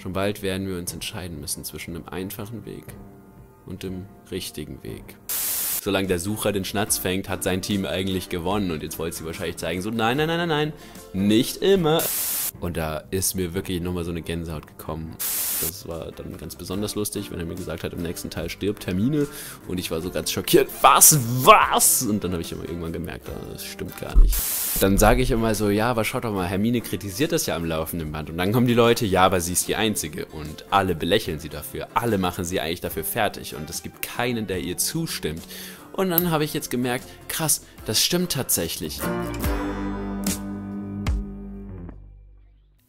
Schon bald werden wir uns entscheiden müssen zwischen dem einfachen Weg und dem richtigen Weg. Solange der Sucher den Schnatz fängt, hat sein Team eigentlich gewonnen. Und jetzt wollt sie wahrscheinlich zeigen, so nein, nein, nein, nein, nein, nicht immer. Und da ist mir wirklich nochmal so eine Gänsehaut gekommen. Das war dann ganz besonders lustig, wenn er mir gesagt hat, im nächsten Teil stirbt Hermine. Und ich war so ganz schockiert. Was? Was? Und dann habe ich immer irgendwann gemerkt, ah, das stimmt gar nicht. Dann sage ich immer so, ja, aber schaut doch mal, Hermine kritisiert das ja am laufenden Band. Und dann kommen die Leute, ja, aber sie ist die Einzige. Und alle belächeln sie dafür. Alle machen sie eigentlich dafür fertig. Und es gibt keinen, der ihr zustimmt. Und dann habe ich jetzt gemerkt, krass, das stimmt tatsächlich.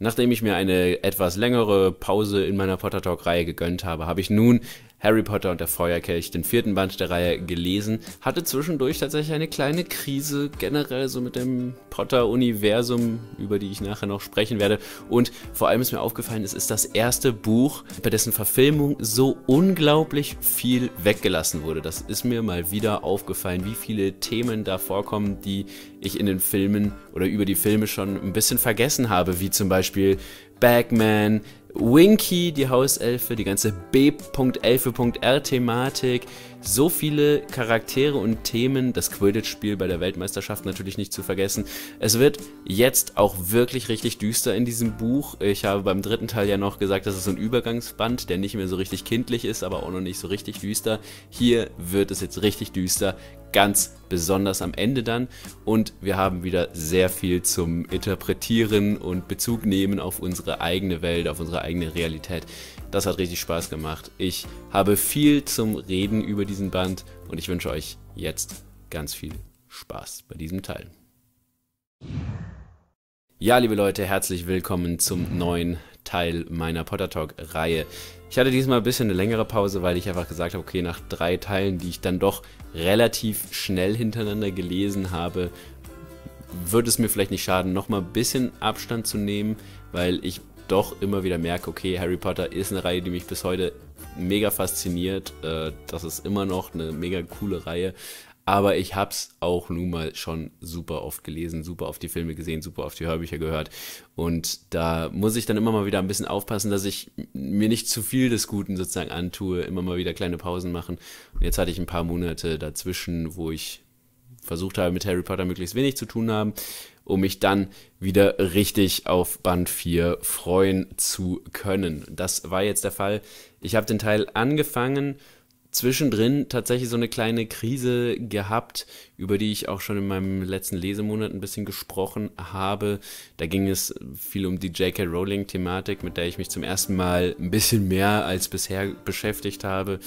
Nachdem ich mir eine etwas längere Pause in meiner Potter Talk Reihe gegönnt habe, habe ich nun Harry Potter und der Feuerkelch, den vierten Band der Reihe, gelesen. Hatte zwischendurch tatsächlich eine kleine Krise generell so mit dem Potter-Universum, über die ich nachher noch sprechen werde. Und vor allem ist mir aufgefallen, es ist das erste Buch, bei dessen Verfilmung so unglaublich viel weggelassen wurde. Das ist mir mal wieder aufgefallen, wie viele Themen da vorkommen, die ich in den Filmen oder über die Filme schon ein bisschen vergessen habe, wie zum Beispiel Bagman, Winky, die Hauselfe, die ganze B.Elfe.R-Thematik, so viele Charaktere und Themen, das Quidditch-Spiel bei der Weltmeisterschaft natürlich nicht zu vergessen. Es wird jetzt auch wirklich richtig düster in diesem Buch. Ich habe beim dritten Teil ja noch gesagt, das ist so ein Übergangsband, der nicht mehr so richtig kindlich ist, aber auch noch nicht so richtig düster. Hier wird es jetzt richtig düster, ganz besonders am Ende dann. Und wir haben wieder sehr viel zum Interpretieren und Bezug nehmen auf unsere eigene Welt, auf unsere eigene Realität. Das hat richtig Spaß gemacht. Ich habe viel zum Reden über diesen Band und ich wünsche euch jetzt ganz viel Spaß bei diesem Teil. Ja, liebe Leute, herzlich willkommen zum neuen Teil meiner Potter Talk-Reihe. Ich hatte diesmal ein bisschen eine längere Pause, weil ich einfach gesagt habe, okay, nach drei Teilen, die ich dann doch relativ schnell hintereinander gelesen habe, würde es mir vielleicht nicht schaden, nochmal ein bisschen Abstand zu nehmen, weil ich doch immer wieder merke, okay, Harry Potter ist eine Reihe, die mich bis heute mega fasziniert. Äh, das ist immer noch eine mega coole Reihe. Aber ich habe es auch nun mal schon super oft gelesen, super oft die Filme gesehen, super oft die Hörbücher gehört. Und da muss ich dann immer mal wieder ein bisschen aufpassen, dass ich mir nicht zu viel des Guten sozusagen antue, immer mal wieder kleine Pausen machen. Und jetzt hatte ich ein paar Monate dazwischen, wo ich versucht habe, mit Harry Potter möglichst wenig zu tun haben, um mich dann wieder richtig auf Band 4 freuen zu können. Das war jetzt der Fall. Ich habe den Teil angefangen, zwischendrin tatsächlich so eine kleine Krise gehabt, über die ich auch schon in meinem letzten Lesemonat ein bisschen gesprochen habe. Da ging es viel um die J.K. Rowling-Thematik, mit der ich mich zum ersten Mal ein bisschen mehr als bisher beschäftigt habe,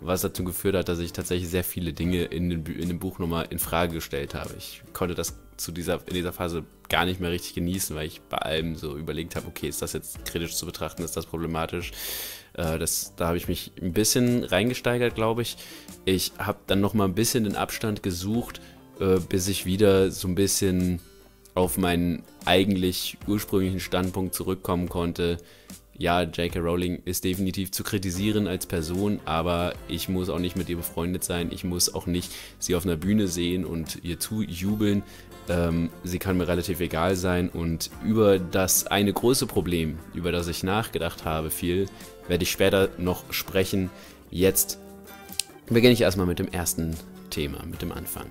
was dazu geführt hat, dass ich tatsächlich sehr viele Dinge in, dem, in dem Buch nochmal in Frage gestellt habe. Ich konnte das zu dieser, in dieser Phase gar nicht mehr richtig genießen, weil ich bei allem so überlegt habe, okay, ist das jetzt kritisch zu betrachten, ist das problematisch? Äh, das, da habe ich mich ein bisschen reingesteigert, glaube ich. Ich habe dann nochmal ein bisschen den Abstand gesucht, äh, bis ich wieder so ein bisschen auf meinen eigentlich ursprünglichen Standpunkt zurückkommen konnte. Ja, J.K. Rowling ist definitiv zu kritisieren als Person, aber ich muss auch nicht mit ihr befreundet sein. Ich muss auch nicht sie auf einer Bühne sehen und ihr zujubeln. Ähm, sie kann mir relativ egal sein und über das eine große Problem, über das ich nachgedacht habe viel, werde ich später noch sprechen. Jetzt beginne ich erstmal mit dem ersten Thema, mit dem Anfang.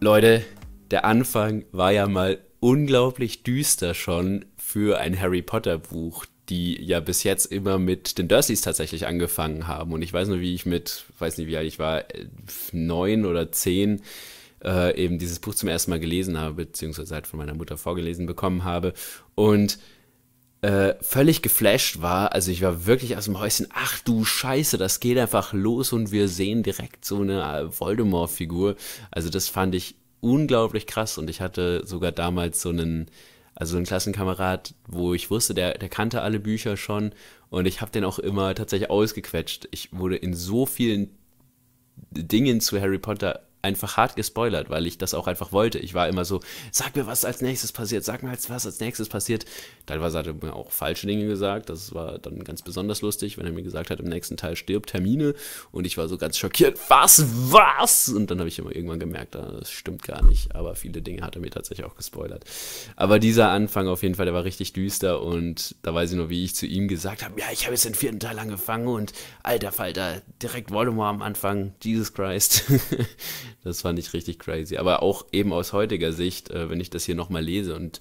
Leute, der Anfang war ja mal unglaublich düster schon für ein Harry Potter Buch, die ja bis jetzt immer mit den Dursleys tatsächlich angefangen haben. Und ich weiß nur, wie ich mit, weiß nicht wie alt ich war, neun oder zehn äh, eben dieses Buch zum ersten Mal gelesen habe, beziehungsweise halt von meiner Mutter vorgelesen bekommen habe. Und äh, völlig geflasht war. Also ich war wirklich aus dem Häuschen, ach du Scheiße, das geht einfach los und wir sehen direkt so eine äh, Voldemort-Figur. Also das fand ich unglaublich krass und ich hatte sogar damals so einen also ein Klassenkamerad, wo ich wusste, der, der kannte alle Bücher schon und ich habe den auch immer tatsächlich ausgequetscht. Ich wurde in so vielen Dingen zu Harry Potter einfach hart gespoilert, weil ich das auch einfach wollte. Ich war immer so, sag mir, was als nächstes passiert, sag mir, was als nächstes passiert. Teilweise hat er mir auch falsche Dinge gesagt. Das war dann ganz besonders lustig, wenn er mir gesagt hat, im nächsten Teil stirbt Termine. Und ich war so ganz schockiert, was, was? Und dann habe ich immer irgendwann gemerkt, ah, das stimmt gar nicht. Aber viele Dinge hat er mir tatsächlich auch gespoilert. Aber dieser Anfang auf jeden Fall, der war richtig düster. Und da weiß ich nur, wie ich zu ihm gesagt habe, ja, ich habe jetzt den vierten Teil angefangen und alter Falter, direkt Voldemort am Anfang, Jesus Christ. Das fand ich richtig crazy. Aber auch eben aus heutiger Sicht, äh, wenn ich das hier nochmal lese und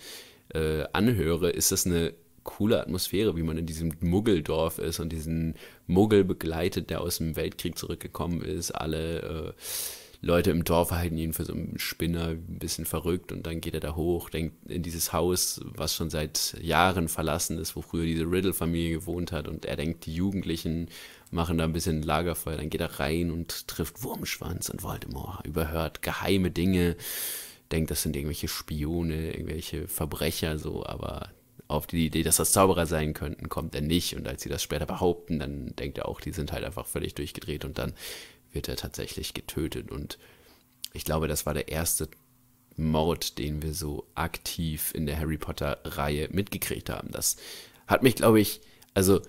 äh, anhöre, ist das eine coole Atmosphäre, wie man in diesem Muggeldorf ist und diesen Muggel begleitet, der aus dem Weltkrieg zurückgekommen ist. Alle äh, Leute im Dorf halten ihn für so einen Spinner, ein bisschen verrückt und dann geht er da hoch, denkt in dieses Haus, was schon seit Jahren verlassen ist, wo früher diese Riddle-Familie gewohnt hat und er denkt, die Jugendlichen machen da ein bisschen Lagerfeuer, dann geht er rein und trifft Wurmschwanz und Voldemort, überhört geheime Dinge, denkt, das sind irgendwelche Spione, irgendwelche Verbrecher, so, aber auf die Idee, dass das Zauberer sein könnten, kommt er nicht. Und als sie das später behaupten, dann denkt er auch, die sind halt einfach völlig durchgedreht und dann wird er tatsächlich getötet. Und ich glaube, das war der erste Mord, den wir so aktiv in der Harry Potter-Reihe mitgekriegt haben. Das hat mich, glaube ich, also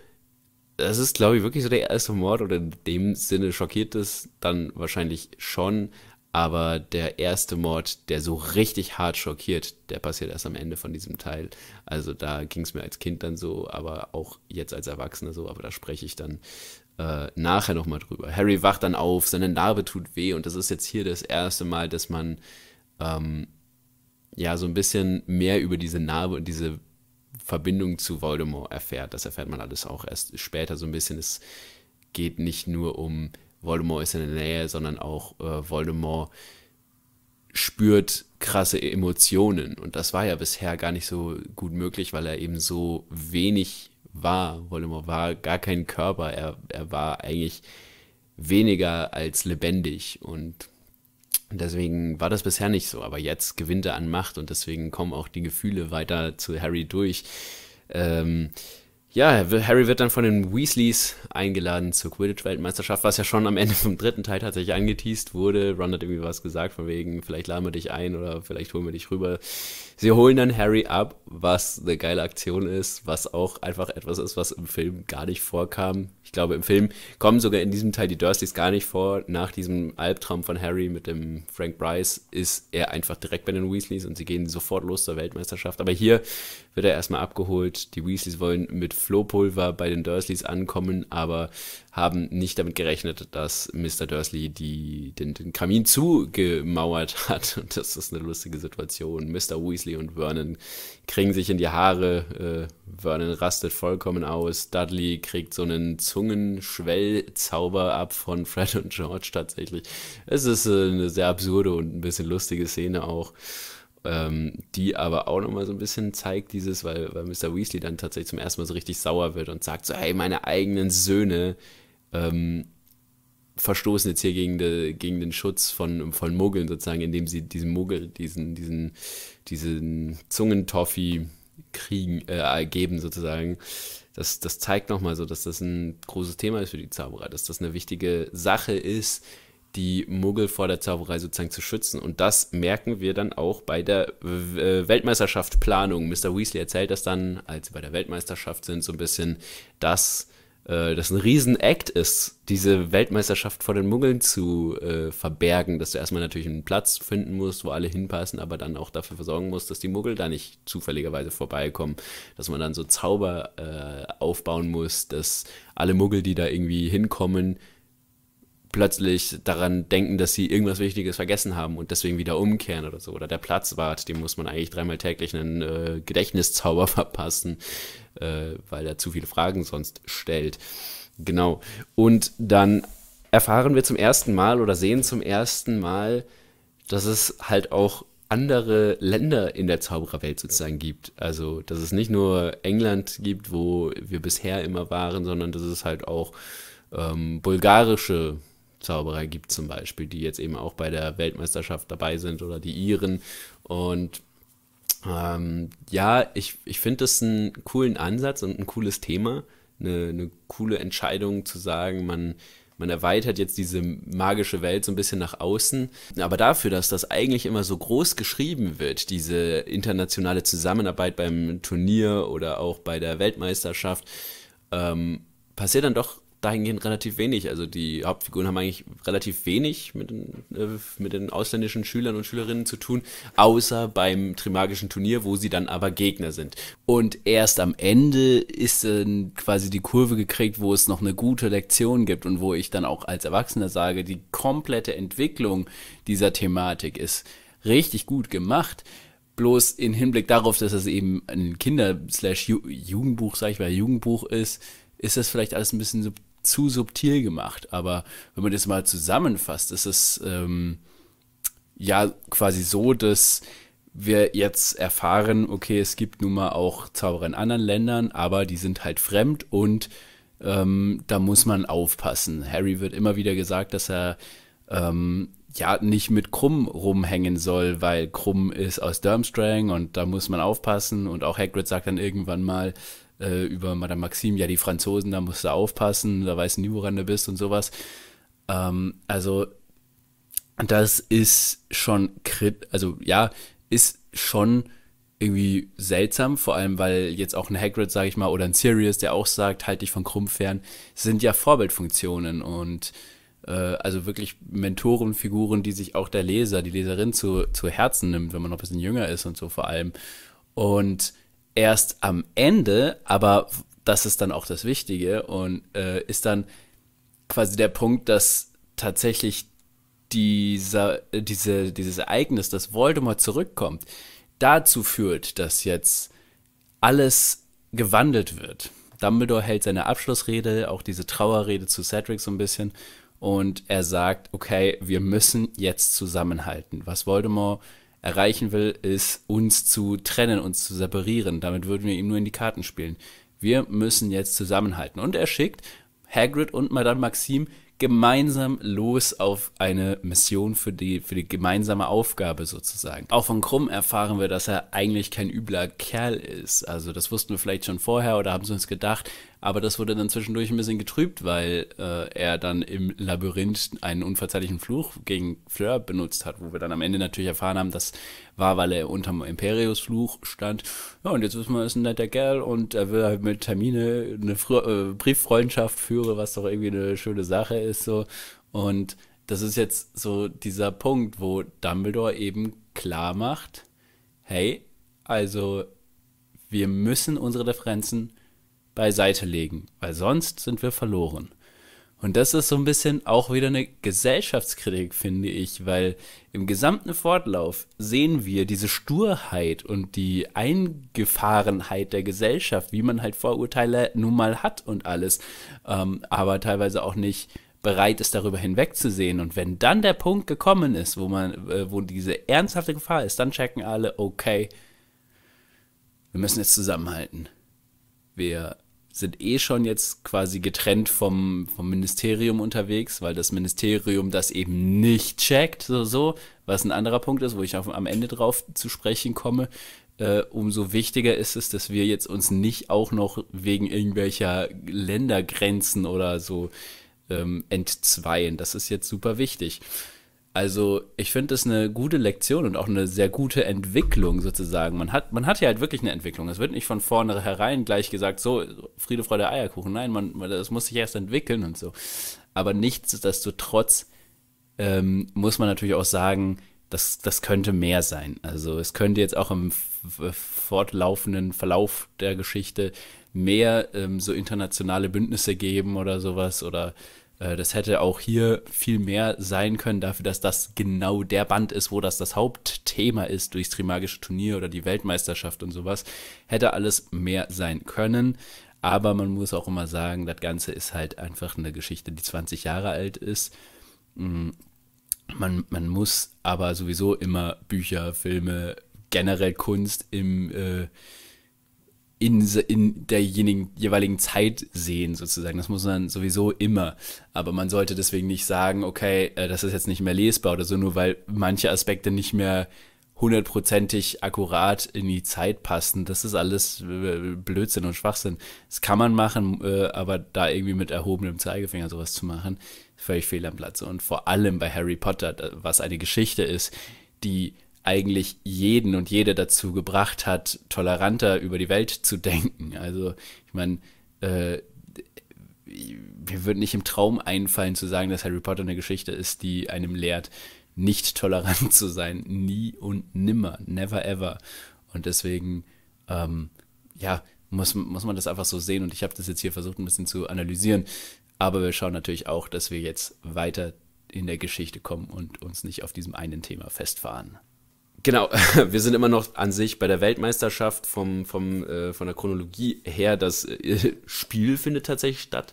das ist, glaube ich, wirklich so der erste Mord oder in dem Sinne schockiert es dann wahrscheinlich schon. Aber der erste Mord, der so richtig hart schockiert, der passiert erst am Ende von diesem Teil. Also da ging es mir als Kind dann so, aber auch jetzt als Erwachsener so, aber da spreche ich dann äh, nachher nochmal drüber. Harry wacht dann auf, seine Narbe tut weh und das ist jetzt hier das erste Mal, dass man ähm, ja so ein bisschen mehr über diese Narbe und diese Verbindung zu Voldemort erfährt. Das erfährt man alles auch erst später so ein bisschen. Es geht nicht nur um Voldemort ist in der Nähe, sondern auch äh, Voldemort spürt krasse Emotionen. Und das war ja bisher gar nicht so gut möglich, weil er eben so wenig war. Voldemort war gar kein Körper. Er, er war eigentlich weniger als lebendig. Und Deswegen war das bisher nicht so, aber jetzt gewinnt er an Macht und deswegen kommen auch die Gefühle weiter zu Harry durch. Ähm, ja, Harry wird dann von den Weasleys eingeladen zur Quidditch-Weltmeisterschaft, was ja schon am Ende vom dritten Teil tatsächlich angeteased wurde. Ron hat irgendwie was gesagt, von wegen, vielleicht laden wir dich ein oder vielleicht holen wir dich rüber. Sie holen dann Harry ab, was eine geile Aktion ist, was auch einfach etwas ist, was im Film gar nicht vorkam. Ich glaube, im Film kommen sogar in diesem Teil die Dursleys gar nicht vor. Nach diesem Albtraum von Harry mit dem Frank Bryce ist er einfach direkt bei den Weasleys und sie gehen sofort los zur Weltmeisterschaft. Aber hier wird er erstmal abgeholt. Die Weasleys wollen mit Flohpulver bei den Dursleys ankommen, aber haben nicht damit gerechnet, dass Mr. Dursley die, den, den Kamin zugemauert hat. Und das ist eine lustige Situation. Mr. Weasley Ramsey und Vernon kriegen sich in die Haare. Äh, Vernon rastet vollkommen aus. Dudley kriegt so einen Zungenschwellzauber ab von Fred und George tatsächlich. Es ist äh, eine sehr absurde und ein bisschen lustige Szene auch. Ähm, die aber auch nochmal so ein bisschen zeigt dieses, weil, weil Mr. Weasley dann tatsächlich zum ersten Mal so richtig sauer wird und sagt so, hey, meine eigenen Söhne ähm, verstoßen jetzt hier gegen, de, gegen den Schutz von, von Muggeln sozusagen, indem sie diesen Muggel, diesen, diesen, diesen Zungentoffee kriegen, äh, geben sozusagen. Das, das zeigt nochmal so, dass das ein großes Thema ist für die Zauberer, dass das eine wichtige Sache ist, die Muggel vor der Zauberei sozusagen zu schützen. Und das merken wir dann auch bei der äh, Weltmeisterschaftsplanung. Mr. Weasley erzählt das dann, als sie bei der Weltmeisterschaft sind, so ein bisschen, dass äh, das ein Riesen-Act ist, diese Weltmeisterschaft vor den Muggeln zu äh, verbergen, dass du erstmal natürlich einen Platz finden musst, wo alle hinpassen, aber dann auch dafür versorgen musst, dass die Muggel da nicht zufälligerweise vorbeikommen, dass man dann so Zauber äh, aufbauen muss, dass alle Muggel, die da irgendwie hinkommen, plötzlich daran denken, dass sie irgendwas Wichtiges vergessen haben und deswegen wieder umkehren oder so. Oder der Platzwart, dem muss man eigentlich dreimal täglich einen äh, Gedächtniszauber verpassen, äh, weil er zu viele Fragen sonst stellt. Genau. Und dann erfahren wir zum ersten Mal oder sehen zum ersten Mal, dass es halt auch andere Länder in der Zaubererwelt sozusagen gibt. Also, dass es nicht nur England gibt, wo wir bisher immer waren, sondern dass es halt auch ähm, bulgarische Zauberer gibt zum Beispiel, die jetzt eben auch bei der Weltmeisterschaft dabei sind oder die Iren. Und ähm, ja, ich, ich finde das einen coolen Ansatz und ein cooles Thema. Eine, eine coole Entscheidung zu sagen, man, man erweitert jetzt diese magische Welt so ein bisschen nach außen. Aber dafür, dass das eigentlich immer so groß geschrieben wird, diese internationale Zusammenarbeit beim Turnier oder auch bei der Weltmeisterschaft, ähm, passiert dann doch dahingehend relativ wenig. Also die Hauptfiguren haben eigentlich relativ wenig mit den, äh, mit den ausländischen Schülern und Schülerinnen zu tun, außer beim Trimagischen Turnier, wo sie dann aber Gegner sind. Und erst am Ende ist äh, quasi die Kurve gekriegt, wo es noch eine gute Lektion gibt und wo ich dann auch als Erwachsener sage, die komplette Entwicklung dieser Thematik ist richtig gut gemacht bloß in Hinblick darauf, dass es eben ein Kinder-Jugendbuch, sag ich mal, Jugendbuch ist, ist das vielleicht alles ein bisschen zu subtil gemacht. Aber wenn man das mal zusammenfasst, ist es ähm, ja quasi so, dass wir jetzt erfahren, okay, es gibt nun mal auch Zauberer in anderen Ländern, aber die sind halt fremd und ähm, da muss man aufpassen. Harry wird immer wieder gesagt, dass er ähm, ja nicht mit Krumm rumhängen soll, weil Krumm ist aus Durmstrang und da muss man aufpassen. Und auch Hagrid sagt dann irgendwann mal, äh, über Madame Maxime, ja, die Franzosen, da musst du aufpassen, da weißt du nie, woran du bist und sowas. Ähm, also, das ist schon, also ja, ist schon irgendwie seltsam, vor allem weil jetzt auch ein Hagrid, sage ich mal, oder ein Sirius, der auch sagt, halt dich von Krumm fern, sind ja Vorbildfunktionen und äh, also wirklich Mentorenfiguren, die sich auch der Leser, die Leserin zu, zu Herzen nimmt, wenn man noch ein bisschen jünger ist und so vor allem. Und erst am Ende, aber das ist dann auch das Wichtige und äh, ist dann quasi der Punkt, dass tatsächlich dieser, äh, diese, dieses Ereignis, dass Voldemort zurückkommt, dazu führt, dass jetzt alles gewandelt wird. Dumbledore hält seine Abschlussrede, auch diese Trauerrede zu Cedric so ein bisschen, und er sagt, okay, wir müssen jetzt zusammenhalten. Was Voldemort erreichen will, ist, uns zu trennen, uns zu separieren. Damit würden wir ihm nur in die Karten spielen. Wir müssen jetzt zusammenhalten. Und er schickt Hagrid und Madame Maxim gemeinsam los auf eine Mission für die, für die gemeinsame Aufgabe sozusagen. Auch von Krumm erfahren wir, dass er eigentlich kein übler Kerl ist. Also das wussten wir vielleicht schon vorher oder haben sie uns gedacht. Aber das wurde dann zwischendurch ein bisschen getrübt, weil äh, er dann im Labyrinth einen unverzeihlichen Fluch gegen Fleur benutzt hat, wo wir dann am Ende natürlich erfahren haben, das war, weil er unterm Imperius-Fluch stand. Ja, und jetzt wissen wir, er ist ein netter Kerl und er will halt mit Termine eine Fre äh, Brieffreundschaft führen, was doch irgendwie eine schöne Sache ist, so. Und das ist jetzt so dieser Punkt, wo Dumbledore eben klar macht, hey, also wir müssen unsere Differenzen beiseite legen, weil sonst sind wir verloren. Und das ist so ein bisschen auch wieder eine Gesellschaftskritik, finde ich, weil im gesamten Fortlauf sehen wir diese Sturheit und die Eingefahrenheit der Gesellschaft, wie man halt Vorurteile nun mal hat und alles, ähm, aber teilweise auch nicht bereit ist, darüber hinwegzusehen. Und wenn dann der Punkt gekommen ist, wo man, äh, wo diese ernsthafte Gefahr ist, dann checken alle, okay, wir müssen jetzt zusammenhalten. Wir sind eh schon jetzt quasi getrennt vom, vom Ministerium unterwegs, weil das Ministerium das eben nicht checkt, so, so, was ein anderer Punkt ist, wo ich auf, am Ende drauf zu sprechen komme. Äh, umso wichtiger ist es, dass wir jetzt uns nicht auch noch wegen irgendwelcher Ländergrenzen oder so ähm, entzweien. Das ist jetzt super wichtig. Also ich finde das eine gute Lektion und auch eine sehr gute Entwicklung sozusagen. Man hat, man hat ja halt wirklich eine Entwicklung. Es wird nicht von vornherein gleich gesagt, so Friede, Freude, Eierkuchen. Nein, man, das muss sich erst entwickeln und so. Aber nichtsdestotrotz ähm, muss man natürlich auch sagen, das, das könnte mehr sein. Also es könnte jetzt auch im fortlaufenden Verlauf der Geschichte mehr ähm, so internationale Bündnisse geben oder sowas oder äh, das hätte auch hier viel mehr sein können, dafür, dass das genau der Band ist, wo das das Hauptthema ist durchs Trimagische Turnier oder die Weltmeisterschaft und sowas. Hätte alles mehr sein können. Aber man muss auch immer sagen, das Ganze ist halt einfach eine Geschichte, die 20 Jahre alt ist. Mm. Man, man muss aber sowieso immer Bücher, Filme, generell Kunst im. Äh, in, in derjenigen jeweiligen Zeit sehen, sozusagen. Das muss man sowieso immer. Aber man sollte deswegen nicht sagen, okay, äh, das ist jetzt nicht mehr lesbar oder so, nur weil manche Aspekte nicht mehr hundertprozentig akkurat in die Zeit passen. Das ist alles äh, Blödsinn und Schwachsinn. Das kann man machen, äh, aber da irgendwie mit erhobenem Zeigefinger sowas zu machen, völlig fehl am Platz. Und vor allem bei Harry Potter, was eine Geschichte ist, die eigentlich jeden und jede dazu gebracht hat, toleranter über die Welt zu denken. Also ich meine, äh, mir würde nicht im Traum einfallen zu sagen, dass Harry Potter eine Geschichte ist, die einem lehrt, nicht tolerant zu sein. Nie und nimmer. Never ever. Und deswegen, ähm, ja, muss, muss man das einfach so sehen. Und ich habe das jetzt hier versucht, ein bisschen zu analysieren. Aber wir schauen natürlich auch, dass wir jetzt weiter in der Geschichte kommen und uns nicht auf diesem einen Thema festfahren. Genau, wir sind immer noch an sich bei der Weltmeisterschaft vom, vom, äh, von der Chronologie her. Das äh, Spiel findet tatsächlich statt.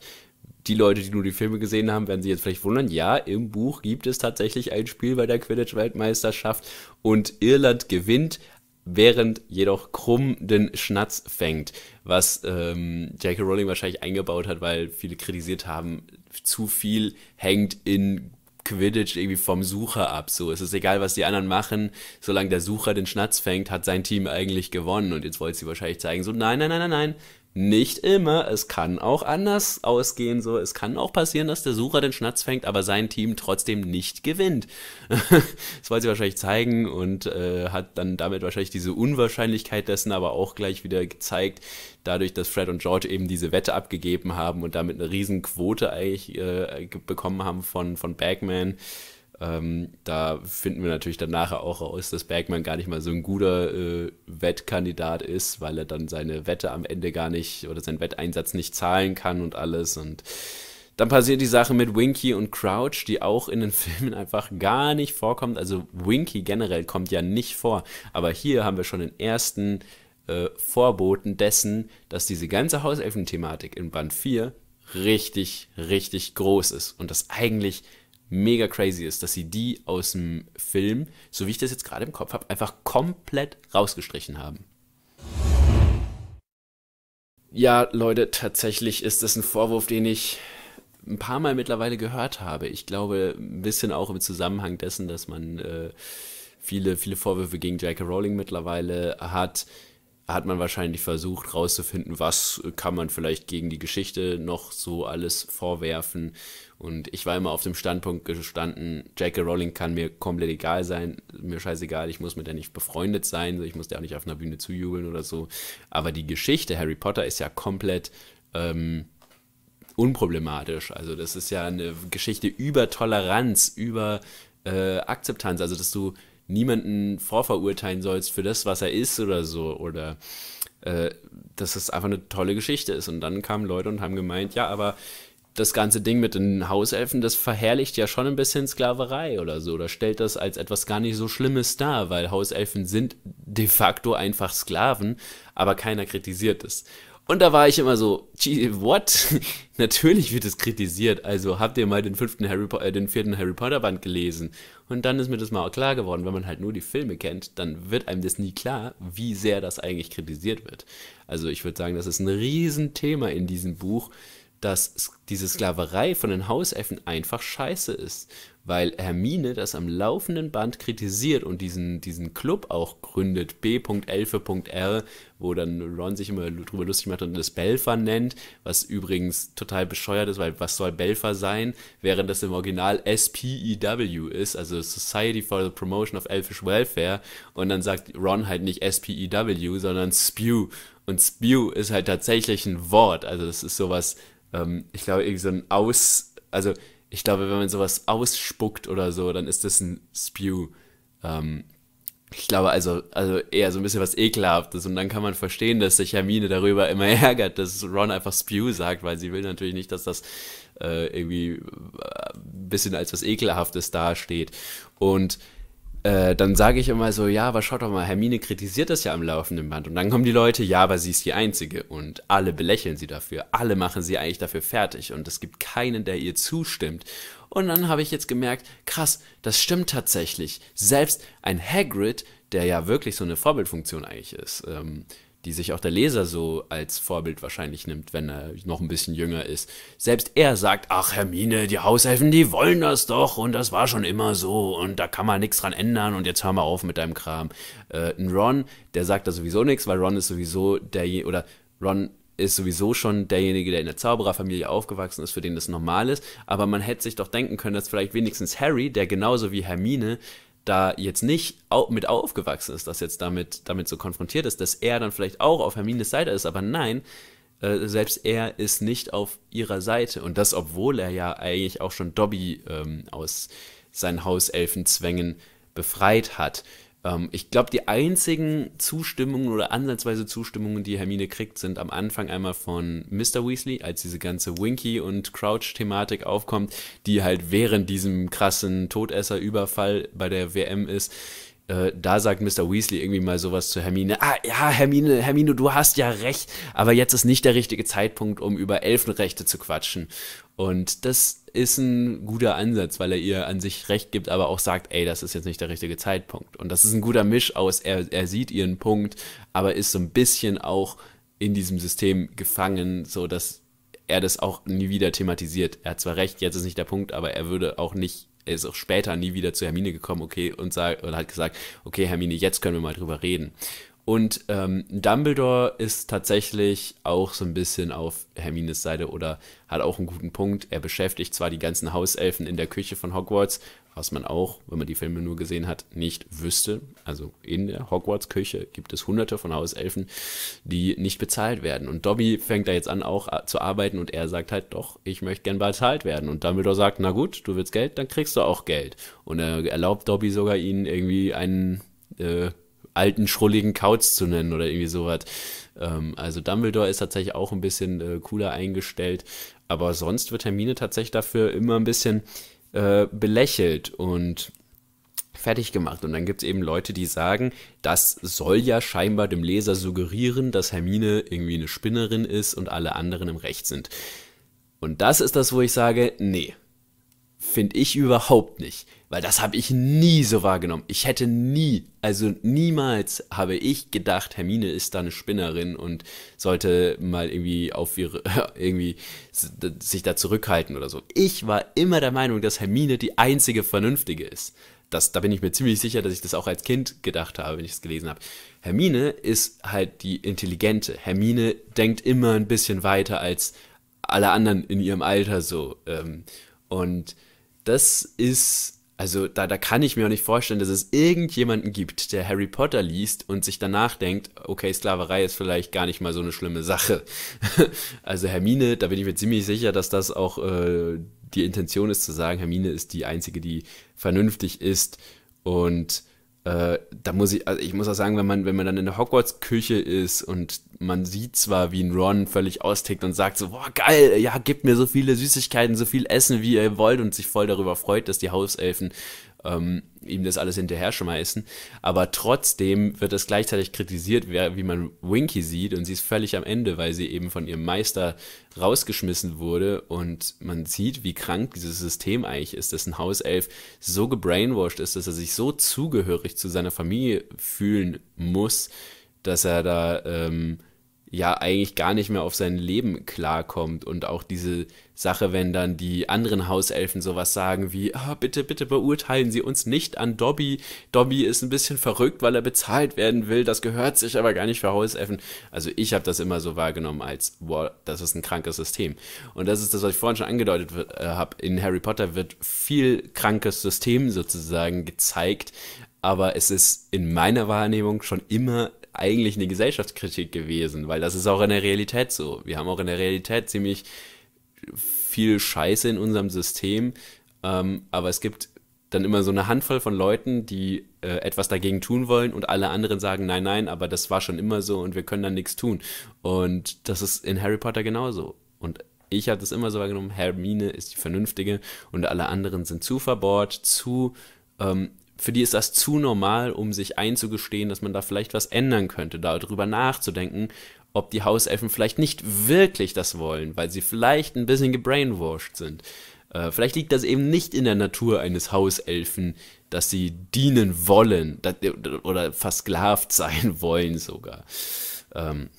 Die Leute, die nur die Filme gesehen haben, werden sich jetzt vielleicht wundern. Ja, im Buch gibt es tatsächlich ein Spiel bei der Quidditch-Weltmeisterschaft und Irland gewinnt, während jedoch Krumm den Schnatz fängt, was ähm, J.K. Rowling wahrscheinlich eingebaut hat, weil viele kritisiert haben, zu viel hängt in Quidditch irgendwie vom Sucher ab. So, es ist egal, was die anderen machen, solange der Sucher den Schnatz fängt, hat sein Team eigentlich gewonnen. Und jetzt wollte sie wahrscheinlich zeigen, so nein, nein, nein, nein, nein, nicht immer, es kann auch anders ausgehen, so. Es kann auch passieren, dass der Sucher den Schnatz fängt, aber sein Team trotzdem nicht gewinnt. das wollte sie wahrscheinlich zeigen und äh, hat dann damit wahrscheinlich diese Unwahrscheinlichkeit dessen aber auch gleich wieder gezeigt, dadurch, dass Fred und George eben diese Wette abgegeben haben und damit eine riesen Quote eigentlich äh, bekommen haben von, von Bagman ähm, da finden wir natürlich dann nachher auch raus, dass Bergmann gar nicht mal so ein guter äh, Wettkandidat ist, weil er dann seine Wette am Ende gar nicht oder seinen Wetteinsatz nicht zahlen kann und alles. Und dann passiert die Sache mit Winky und Crouch, die auch in den Filmen einfach gar nicht vorkommt. Also Winky generell kommt ja nicht vor. Aber hier haben wir schon den ersten äh, Vorboten dessen, dass diese ganze Hauselfen-Thematik in Band 4 richtig, richtig groß ist und das eigentlich mega crazy ist, dass sie die aus dem Film, so wie ich das jetzt gerade im Kopf habe, einfach komplett rausgestrichen haben. Ja, Leute, tatsächlich ist das ein Vorwurf, den ich ein paar Mal mittlerweile gehört habe. Ich glaube, ein bisschen auch im Zusammenhang dessen, dass man äh, viele, viele Vorwürfe gegen J.K. Rowling mittlerweile hat, hat man wahrscheinlich versucht rauszufinden, was kann man vielleicht gegen die Geschichte noch so alles vorwerfen und ich war immer auf dem Standpunkt gestanden, J.K. Rowling kann mir komplett egal sein, mir scheißegal, ich muss mit der nicht befreundet sein, ich muss der auch nicht auf einer Bühne zujubeln oder so. Aber die Geschichte Harry Potter ist ja komplett ähm, unproblematisch. Also das ist ja eine Geschichte über Toleranz, über äh, Akzeptanz, also dass du niemanden vorverurteilen sollst für das, was er ist oder so. Oder äh, dass es einfach eine tolle Geschichte ist. Und dann kamen Leute und haben gemeint, ja, aber das ganze Ding mit den Hauselfen, das verherrlicht ja schon ein bisschen Sklaverei oder so. Oder stellt das als etwas gar nicht so Schlimmes dar, weil Hauselfen sind de facto einfach Sklaven, aber keiner kritisiert es. Und da war ich immer so, gee, what? Natürlich wird es kritisiert. Also habt ihr mal den fünften Harry äh, den vierten Harry Potter Band gelesen? Und dann ist mir das mal auch klar geworden, wenn man halt nur die Filme kennt, dann wird einem das nie klar, wie sehr das eigentlich kritisiert wird. Also ich würde sagen, das ist ein Riesenthema in diesem Buch, dass diese Sklaverei von den Hauselfen einfach scheiße ist, weil Hermine das am laufenden Band kritisiert und diesen, diesen Club auch gründet, b.elfe.r, wo dann Ron sich immer drüber lustig macht und das Belfer nennt, was übrigens total bescheuert ist, weil was soll Belfer sein, während das im Original SPEW ist, also Society for the Promotion of Elfish Welfare, und dann sagt Ron halt nicht SPEW, sondern Spew. Und Spew ist halt tatsächlich ein Wort, also das ist sowas, ähm, ich glaube, irgendwie so ein Aus, also ich glaube, wenn man sowas ausspuckt oder so, dann ist das ein Spew. Ähm, ich glaube also, also eher so ein bisschen was Ekelhaftes und dann kann man verstehen, dass sich Hermine darüber immer ärgert, dass Ron einfach Spew sagt, weil sie will natürlich nicht, dass das äh, irgendwie äh, ein bisschen als was Ekelhaftes dasteht. Und äh, dann sage ich immer so, ja, aber schaut doch mal, Hermine kritisiert das ja am laufenden Band. Und dann kommen die Leute, ja, aber sie ist die Einzige. Und alle belächeln sie dafür. Alle machen sie eigentlich dafür fertig. Und es gibt keinen, der ihr zustimmt. Und dann habe ich jetzt gemerkt, krass, das stimmt tatsächlich. Selbst ein Hagrid, der ja wirklich so eine Vorbildfunktion eigentlich ist, ähm, die sich auch der Leser so als Vorbild wahrscheinlich nimmt, wenn er noch ein bisschen jünger ist. Selbst er sagt, ach Hermine, die Haushelfen, die wollen das doch und das war schon immer so und da kann man nichts dran ändern und jetzt hör mal auf mit deinem Kram. Äh, Ron, der sagt da sowieso nichts, weil Ron ist sowieso derjenige, oder Ron ist sowieso schon derjenige, der in der Zaubererfamilie aufgewachsen ist, für den das normal ist. Aber man hätte sich doch denken können, dass vielleicht wenigstens Harry, der genauso wie Hermine da jetzt nicht mit aufgewachsen ist, dass jetzt damit, damit so konfrontiert ist, dass er dann vielleicht auch auf Hermines Seite ist, aber nein, äh, selbst er ist nicht auf ihrer Seite. Und das, obwohl er ja eigentlich auch schon Dobby ähm, aus seinen Hauselfenzwängen befreit hat. Ähm, ich glaube, die einzigen Zustimmungen oder ansatzweise Zustimmungen, die Hermine kriegt, sind am Anfang einmal von Mr. Weasley, als diese ganze Winky- und Crouch-Thematik aufkommt, die halt während diesem krassen Todesser-Überfall bei der WM ist äh, da sagt Mr. Weasley irgendwie mal sowas zu Hermine. Ah, ja, Hermine, Hermine, du hast ja recht, aber jetzt ist nicht der richtige Zeitpunkt, um über Elfenrechte zu quatschen. Und das ist ein guter Ansatz, weil er ihr an sich recht gibt, aber auch sagt, ey, das ist jetzt nicht der richtige Zeitpunkt. Und das ist ein guter Misch aus, er, er sieht ihren Punkt, aber ist so ein bisschen auch in diesem System gefangen, so dass er das auch nie wieder thematisiert. Er hat zwar recht, jetzt ist nicht der Punkt, aber er würde auch nicht, er ist auch später nie wieder zu Hermine gekommen, okay, und, sag, und hat gesagt, okay, Hermine, jetzt können wir mal drüber reden. Und ähm, Dumbledore ist tatsächlich auch so ein bisschen auf Hermines Seite oder hat auch einen guten Punkt. Er beschäftigt zwar die ganzen Hauselfen in der Küche von Hogwarts, was man auch, wenn man die Filme nur gesehen hat, nicht wüsste. Also in der Hogwarts-Küche gibt es hunderte von Hauselfen, die nicht bezahlt werden. Und Dobby fängt da jetzt an, auch äh, zu arbeiten und er sagt halt, doch, ich möchte gern bezahlt werden. Und Dumbledore sagt, na gut, du willst Geld, dann kriegst du auch Geld. Und er erlaubt Dobby sogar, ihnen irgendwie einen... Äh, alten, schrulligen Couch zu nennen oder irgendwie sowas. Ähm, also Dumbledore ist tatsächlich auch ein bisschen äh, cooler eingestellt, aber sonst wird Hermine tatsächlich dafür immer ein bisschen äh, belächelt und fertig gemacht. Und dann gibt es eben Leute, die sagen, das soll ja scheinbar dem Leser suggerieren, dass Hermine irgendwie eine Spinnerin ist und alle anderen im Recht sind. Und das ist das, wo ich sage, nee, Finde ich überhaupt nicht, weil das habe ich nie so wahrgenommen. Ich hätte nie, also niemals habe ich gedacht, Hermine ist da eine Spinnerin und sollte mal irgendwie auf ihre, irgendwie sich da zurückhalten oder so. Ich war immer der Meinung, dass Hermine die einzige Vernünftige ist. Das, da bin ich mir ziemlich sicher, dass ich das auch als Kind gedacht habe, wenn ich es gelesen habe. Hermine ist halt die Intelligente. Hermine denkt immer ein bisschen weiter als alle anderen in ihrem Alter so. Ähm, und das ist, also da, da kann ich mir auch nicht vorstellen, dass es irgendjemanden gibt, der Harry Potter liest und sich danach denkt, okay, Sklaverei ist vielleicht gar nicht mal so eine schlimme Sache. also Hermine, da bin ich mir ziemlich sicher, dass das auch äh, die Intention ist zu sagen, Hermine ist die einzige, die vernünftig ist und äh, da muss ich, also ich muss auch sagen, wenn man, wenn man dann in der Hogwarts-Küche ist und man sieht zwar, wie ein Ron völlig austickt und sagt so, boah, geil, ja, gebt mir so viele Süßigkeiten, so viel Essen, wie ihr wollt und sich voll darüber freut, dass die Hauselfen ähm, ihm das alles hinterher schmeißen. Aber trotzdem wird das gleichzeitig kritisiert, wie man Winky sieht und sie ist völlig am Ende, weil sie eben von ihrem Meister rausgeschmissen wurde und man sieht, wie krank dieses System eigentlich ist, dass ein Hauself so gebrainwashed ist, dass er sich so zugehörig zu seiner Familie fühlen muss, dass er da ähm, ja eigentlich gar nicht mehr auf sein Leben klarkommt und auch diese Sache, wenn dann die anderen Hauselfen sowas sagen wie, ah, bitte, bitte beurteilen Sie uns nicht an Dobby. Dobby ist ein bisschen verrückt, weil er bezahlt werden will. Das gehört sich aber gar nicht für Hauselfen. Also ich habe das immer so wahrgenommen als, wow, das ist ein krankes System. Und das ist das, was ich vorhin schon angedeutet äh, habe. In Harry Potter wird viel krankes System sozusagen gezeigt, aber es ist in meiner Wahrnehmung schon immer eigentlich eine Gesellschaftskritik gewesen, weil das ist auch in der Realität so. Wir haben auch in der Realität ziemlich viel Scheiße in unserem System, ähm, aber es gibt dann immer so eine Handvoll von Leuten, die äh, etwas dagegen tun wollen und alle anderen sagen, nein, nein, aber das war schon immer so und wir können dann nichts tun. Und das ist in Harry Potter genauso. Und ich habe das immer so wahrgenommen, Hermine ist die Vernünftige und alle anderen sind zu verbohrt, zu ähm, für die ist das zu normal, um sich einzugestehen, dass man da vielleicht was ändern könnte, darüber nachzudenken, ob die Hauselfen vielleicht nicht wirklich das wollen, weil sie vielleicht ein bisschen gebrainwashed sind. Äh, vielleicht liegt das eben nicht in der Natur eines Hauselfen, dass sie dienen wollen dass, oder versklavt sein wollen sogar. Ähm,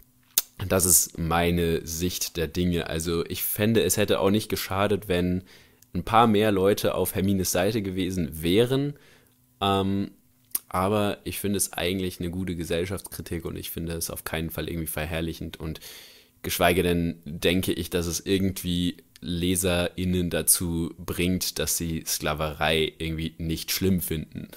das ist meine Sicht der Dinge. Also ich fände, es hätte auch nicht geschadet, wenn ein paar mehr Leute auf Hermines Seite gewesen wären ähm, aber ich finde es eigentlich eine gute Gesellschaftskritik und ich finde es auf keinen Fall irgendwie verherrlichend und geschweige denn denke ich, dass es irgendwie LeserInnen dazu bringt, dass sie Sklaverei irgendwie nicht schlimm finden.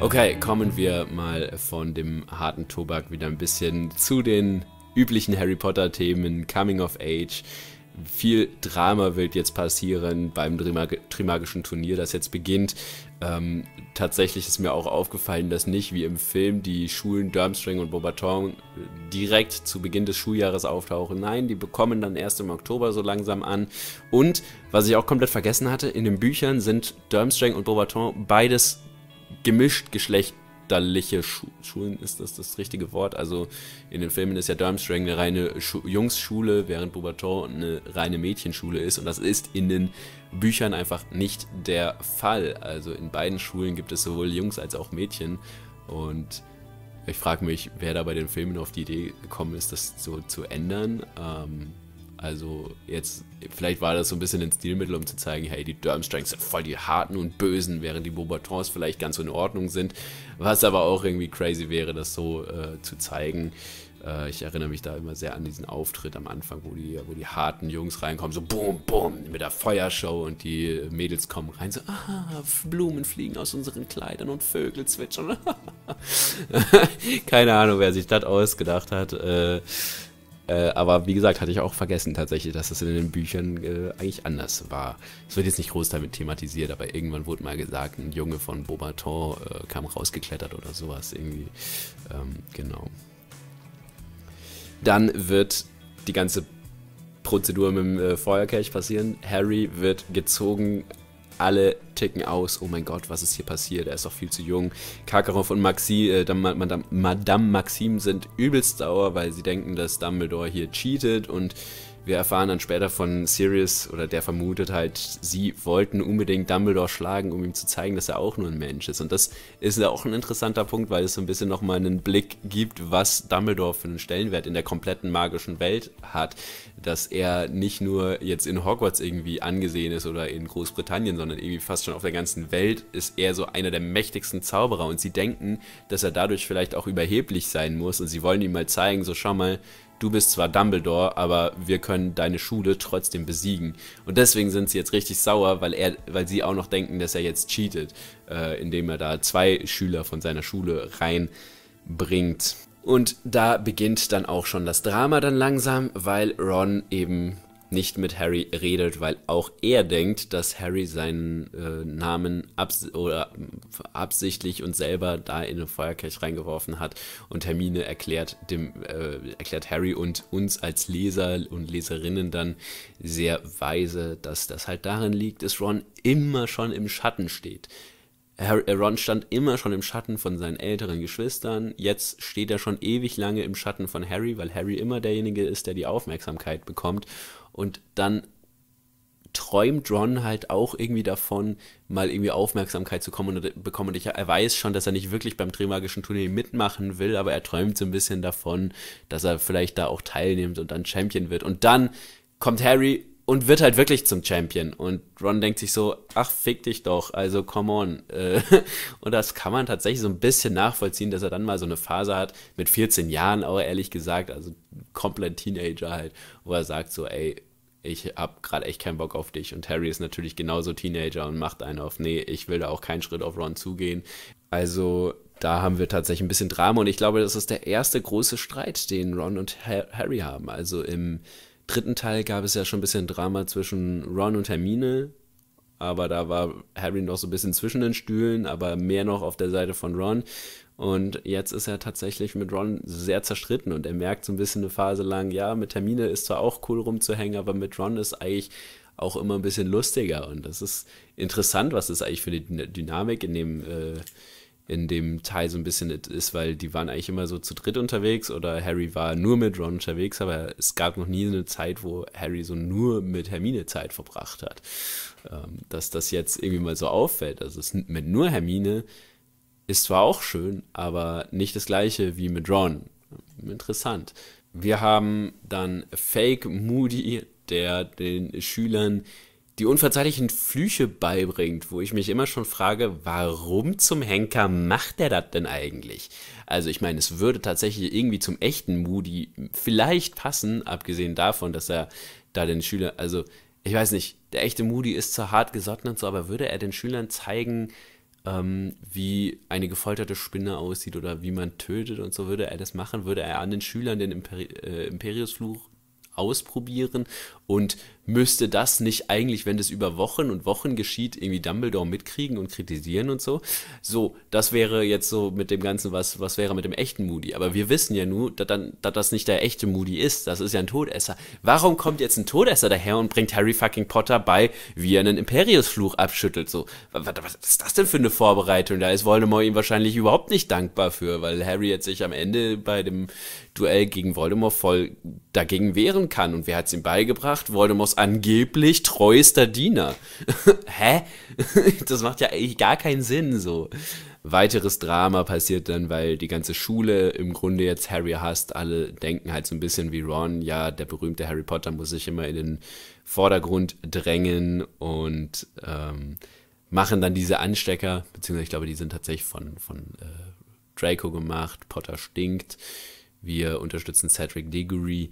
Okay, kommen wir mal von dem harten Tobak wieder ein bisschen zu den üblichen Harry Potter Themen, Coming of Age, viel Drama wird jetzt passieren beim Trimagischen Turnier, das jetzt beginnt. Ähm, tatsächlich ist mir auch aufgefallen, dass nicht wie im Film die Schulen Durmstrang und Bobaton direkt zu Beginn des Schuljahres auftauchen. Nein, die bekommen dann erst im Oktober so langsam an. Und was ich auch komplett vergessen hatte, in den Büchern sind Durmstrang und Bobaton beides gemischt Geschlecht mittelalterliche Schu Schulen, ist das das richtige Wort? Also in den Filmen ist ja Durmstrang eine reine Schu Jungsschule, während Beaubaton eine reine Mädchenschule ist. Und das ist in den Büchern einfach nicht der Fall. Also in beiden Schulen gibt es sowohl Jungs als auch Mädchen. Und ich frage mich, wer da bei den Filmen auf die Idee gekommen ist, das so zu ändern. Ähm, also jetzt, vielleicht war das so ein bisschen ein Stilmittel, um zu zeigen, hey, die Durmstrangs sind voll die Harten und Bösen, während die Bobatons vielleicht ganz so in Ordnung sind. Was aber auch irgendwie crazy wäre, das so äh, zu zeigen. Äh, ich erinnere mich da immer sehr an diesen Auftritt am Anfang, wo die, wo die harten Jungs reinkommen, so boom, boom, mit der Feuershow und die Mädels kommen rein, so, ah, Blumen fliegen aus unseren Kleidern und Vögel zwitschern. Keine Ahnung, wer sich das ausgedacht hat. Äh, äh, aber wie gesagt, hatte ich auch vergessen tatsächlich, dass das in den Büchern äh, eigentlich anders war. Es wird jetzt nicht groß damit thematisiert, aber irgendwann wurde mal gesagt, ein Junge von Beaubaton äh, kam rausgeklettert oder sowas irgendwie. Ähm, genau. Dann wird die ganze Prozedur mit dem äh, Feuerkelch passieren. Harry wird gezogen alle ticken aus. Oh mein Gott, was ist hier passiert? Er ist doch viel zu jung. Karkaroff und Maxi, äh, Madame, Madame Maxim sind übelst sauer, weil sie denken, dass Dumbledore hier cheatet und wir erfahren dann später von Sirius oder der vermutet halt, sie wollten unbedingt Dumbledore schlagen, um ihm zu zeigen, dass er auch nur ein Mensch ist. Und das ist ja auch ein interessanter Punkt, weil es so ein bisschen nochmal einen Blick gibt, was Dumbledore für einen Stellenwert in der kompletten magischen Welt hat. Dass er nicht nur jetzt in Hogwarts irgendwie angesehen ist oder in Großbritannien, sondern irgendwie fast schon auf der ganzen Welt ist er so einer der mächtigsten Zauberer. Und sie denken, dass er dadurch vielleicht auch überheblich sein muss. Und sie wollen ihm mal zeigen, so schau mal, du bist zwar Dumbledore, aber wir können deine Schule trotzdem besiegen. Und deswegen sind sie jetzt richtig sauer, weil, er, weil sie auch noch denken, dass er jetzt cheatet, äh, indem er da zwei Schüler von seiner Schule reinbringt. Und da beginnt dann auch schon das Drama dann langsam, weil Ron eben nicht mit Harry redet, weil auch er denkt, dass Harry seinen äh, Namen abs absichtlich und selber da in den Feuerkelch reingeworfen hat. Und Hermine erklärt, dem, äh, erklärt Harry und uns als Leser und Leserinnen dann sehr weise, dass das halt darin liegt, dass Ron immer schon im Schatten steht. Äh, Ron stand immer schon im Schatten von seinen älteren Geschwistern. Jetzt steht er schon ewig lange im Schatten von Harry, weil Harry immer derjenige ist, der die Aufmerksamkeit bekommt. Und dann träumt Ron halt auch irgendwie davon, mal irgendwie Aufmerksamkeit zu kommen und äh, bekommen. Und ich, er weiß schon, dass er nicht wirklich beim Drehmagischen Turnier mitmachen will, aber er träumt so ein bisschen davon, dass er vielleicht da auch teilnimmt und dann Champion wird. Und dann kommt Harry und wird halt wirklich zum Champion. Und Ron denkt sich so, ach, fick dich doch, also come on. Äh, und das kann man tatsächlich so ein bisschen nachvollziehen, dass er dann mal so eine Phase hat, mit 14 Jahren auch ehrlich gesagt, also komplett Teenager halt, wo er sagt so, ey, ich hab gerade echt keinen Bock auf dich. Und Harry ist natürlich genauso Teenager und macht einen auf, nee, ich will da auch keinen Schritt auf Ron zugehen. Also da haben wir tatsächlich ein bisschen Drama und ich glaube, das ist der erste große Streit, den Ron und Harry haben. Also im dritten Teil gab es ja schon ein bisschen Drama zwischen Ron und Hermine, aber da war Harry noch so ein bisschen zwischen den Stühlen, aber mehr noch auf der Seite von Ron. Und jetzt ist er tatsächlich mit Ron sehr zerstritten und er merkt so ein bisschen eine Phase lang, ja, mit Hermine ist zwar auch cool rumzuhängen, aber mit Ron ist eigentlich auch immer ein bisschen lustiger. Und das ist interessant, was das eigentlich für die Dynamik in dem äh, in dem Teil so ein bisschen ist, weil die waren eigentlich immer so zu dritt unterwegs oder Harry war nur mit Ron unterwegs, aber es gab noch nie eine Zeit, wo Harry so nur mit Hermine Zeit verbracht hat. Ähm, dass das jetzt irgendwie mal so auffällt, also es mit nur Hermine ist zwar auch schön, aber nicht das gleiche wie mit Ron. Interessant. Wir haben dann Fake Moody, der den Schülern die unverzeihlichen Flüche beibringt, wo ich mich immer schon frage, warum zum Henker macht er das denn eigentlich? Also ich meine, es würde tatsächlich irgendwie zum echten Moody vielleicht passen, abgesehen davon, dass er da den Schüler, also ich weiß nicht, der echte Moody ist zu hart gesotten und so, aber würde er den Schülern zeigen, ähm, wie eine gefolterte Spinne aussieht oder wie man tötet und so, würde er das machen? Würde er an den Schülern den Imper äh, Imperiusfluch ausprobieren und müsste das nicht eigentlich, wenn das über Wochen und Wochen geschieht, irgendwie Dumbledore mitkriegen und kritisieren und so? So, das wäre jetzt so mit dem Ganzen, was, was wäre mit dem echten Moody? Aber wir wissen ja nur, dass, dann, dass das nicht der echte Moody ist. Das ist ja ein Todesser. Warum kommt jetzt ein Todesser daher und bringt Harry fucking Potter bei, wie er einen Imperiusfluch abschüttelt? So, was ist das denn für eine Vorbereitung? Da ist Voldemort ihm wahrscheinlich überhaupt nicht dankbar für, weil Harry jetzt sich am Ende bei dem Duell gegen Voldemort voll dagegen wehren kann. Und wer hat es ihm beigebracht? sagt Voldemort angeblich treuester Diener. Hä? das macht ja eigentlich gar keinen Sinn so. Weiteres Drama passiert dann, weil die ganze Schule im Grunde jetzt Harry hasst. Alle denken halt so ein bisschen wie Ron, ja, der berühmte Harry Potter muss sich immer in den Vordergrund drängen und ähm, machen dann diese Anstecker, beziehungsweise ich glaube, die sind tatsächlich von, von äh, Draco gemacht, Potter stinkt, wir unterstützen Cedric Diggory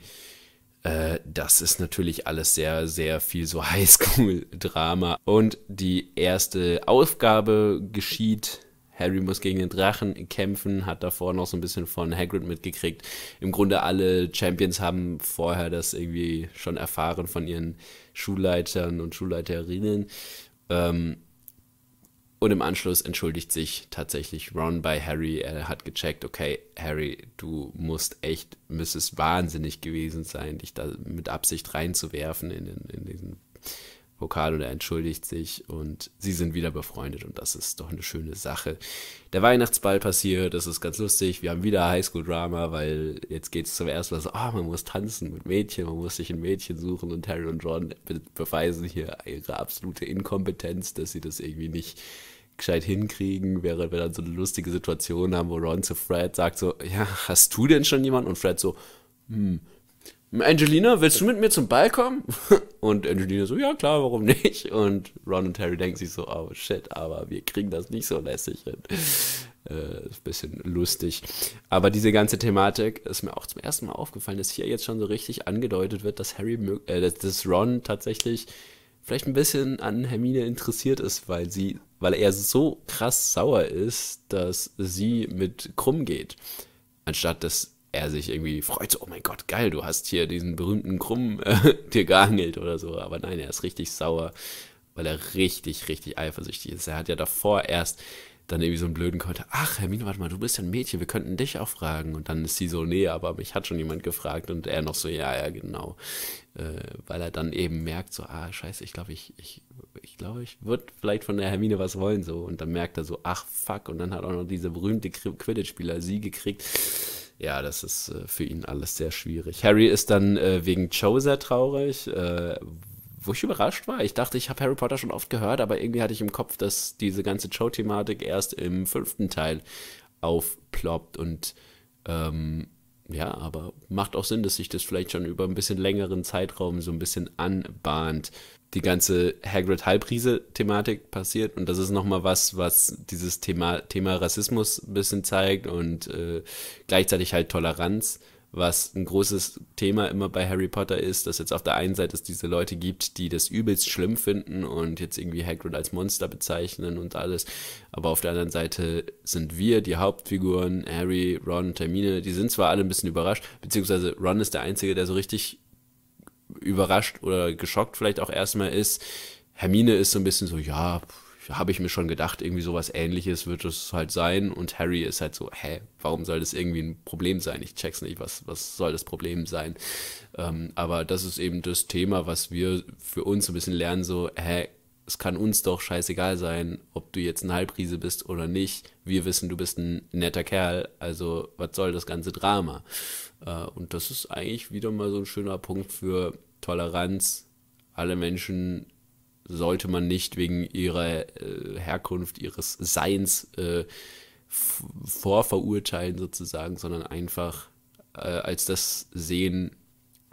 äh, das ist natürlich alles sehr, sehr viel so Highschool-Drama. Und die erste Aufgabe geschieht. Harry muss gegen den Drachen kämpfen, hat davor noch so ein bisschen von Hagrid mitgekriegt. Im Grunde alle Champions haben vorher das irgendwie schon erfahren von ihren Schulleitern und Schulleiterinnen. Ähm, und im Anschluss entschuldigt sich tatsächlich Ron bei Harry. Er hat gecheckt, okay, Harry, du musst echt, müsstest wahnsinnig gewesen sein, dich da mit Absicht reinzuwerfen in, den, in diesen Pokal und er entschuldigt sich und sie sind wieder befreundet und das ist doch eine schöne Sache. Der Weihnachtsball passiert, das ist ganz lustig. Wir haben wieder Highschool-Drama, weil jetzt geht es zum ersten Mal so, ah, oh, man muss tanzen mit Mädchen, man muss sich ein Mädchen suchen und Harry und Ron be beweisen hier ihre absolute Inkompetenz, dass sie das irgendwie nicht gescheit hinkriegen, während wir dann so eine lustige Situation haben, wo Ron zu Fred sagt so, ja, hast du denn schon jemanden? Und Fred so, hm, Angelina, willst du mit mir zum Ball kommen? Und Angelina so, ja klar, warum nicht? Und Ron und Harry denken sich so, oh shit, aber wir kriegen das nicht so lässig hin. Äh, bisschen lustig. Aber diese ganze Thematik ist mir auch zum ersten Mal aufgefallen, dass hier jetzt schon so richtig angedeutet wird, dass Harry, äh, dass Ron tatsächlich vielleicht ein bisschen an Hermine interessiert ist, weil sie weil er so krass sauer ist, dass sie mit krumm geht. Anstatt dass er sich irgendwie freut, so, oh mein Gott, geil, du hast hier diesen berühmten Krumm äh, dir geangelt oder so. Aber nein, er ist richtig sauer, weil er richtig, richtig eifersüchtig ist. Er hat ja davor erst dann irgendwie so einen blöden Konter, ach Hermine, warte mal, du bist ja ein Mädchen, wir könnten dich auch fragen. Und dann ist sie so, nee, aber mich hat schon jemand gefragt und er noch so, ja, ja, genau. Äh, weil er dann eben merkt, so, ah, scheiße, ich glaube, ich, ich, ich glaube, ich würde vielleicht von der Hermine was wollen, so. Und dann merkt er so, ach fuck, und dann hat auch noch diese berühmte Quidditch-Spieler sie gekriegt. Ja, das ist äh, für ihn alles sehr schwierig. Harry ist dann äh, wegen sehr traurig, äh, wo ich überrascht war. Ich dachte, ich habe Harry Potter schon oft gehört, aber irgendwie hatte ich im Kopf, dass diese ganze Joe-Thematik erst im fünften Teil aufploppt und ähm, ja, aber macht auch Sinn, dass sich das vielleicht schon über ein bisschen längeren Zeitraum so ein bisschen anbahnt. Die ganze Hagrid-Halbriese-Thematik passiert und das ist nochmal was, was dieses Thema, Thema Rassismus ein bisschen zeigt und äh, gleichzeitig halt Toleranz was ein großes Thema immer bei Harry Potter ist, dass jetzt auf der einen Seite es diese Leute gibt, die das übelst schlimm finden und jetzt irgendwie Hagrid als Monster bezeichnen und alles, aber auf der anderen Seite sind wir die Hauptfiguren, Harry, Ron, Termine, die sind zwar alle ein bisschen überrascht, beziehungsweise Ron ist der Einzige, der so richtig überrascht oder geschockt vielleicht auch erstmal ist. Hermine ist so ein bisschen so, ja, habe ich mir schon gedacht, irgendwie sowas ähnliches wird es halt sein. Und Harry ist halt so, hä, warum soll das irgendwie ein Problem sein? Ich check's nicht, was, was soll das Problem sein? Ähm, aber das ist eben das Thema, was wir für uns ein bisschen lernen, so, hä, es kann uns doch scheißegal sein, ob du jetzt ein Halbriese bist oder nicht. Wir wissen, du bist ein netter Kerl, also was soll das ganze Drama? Äh, und das ist eigentlich wieder mal so ein schöner Punkt für Toleranz. Alle Menschen sollte man nicht wegen ihrer äh, Herkunft, ihres Seins äh, vorverurteilen sozusagen, sondern einfach äh, als das sehen,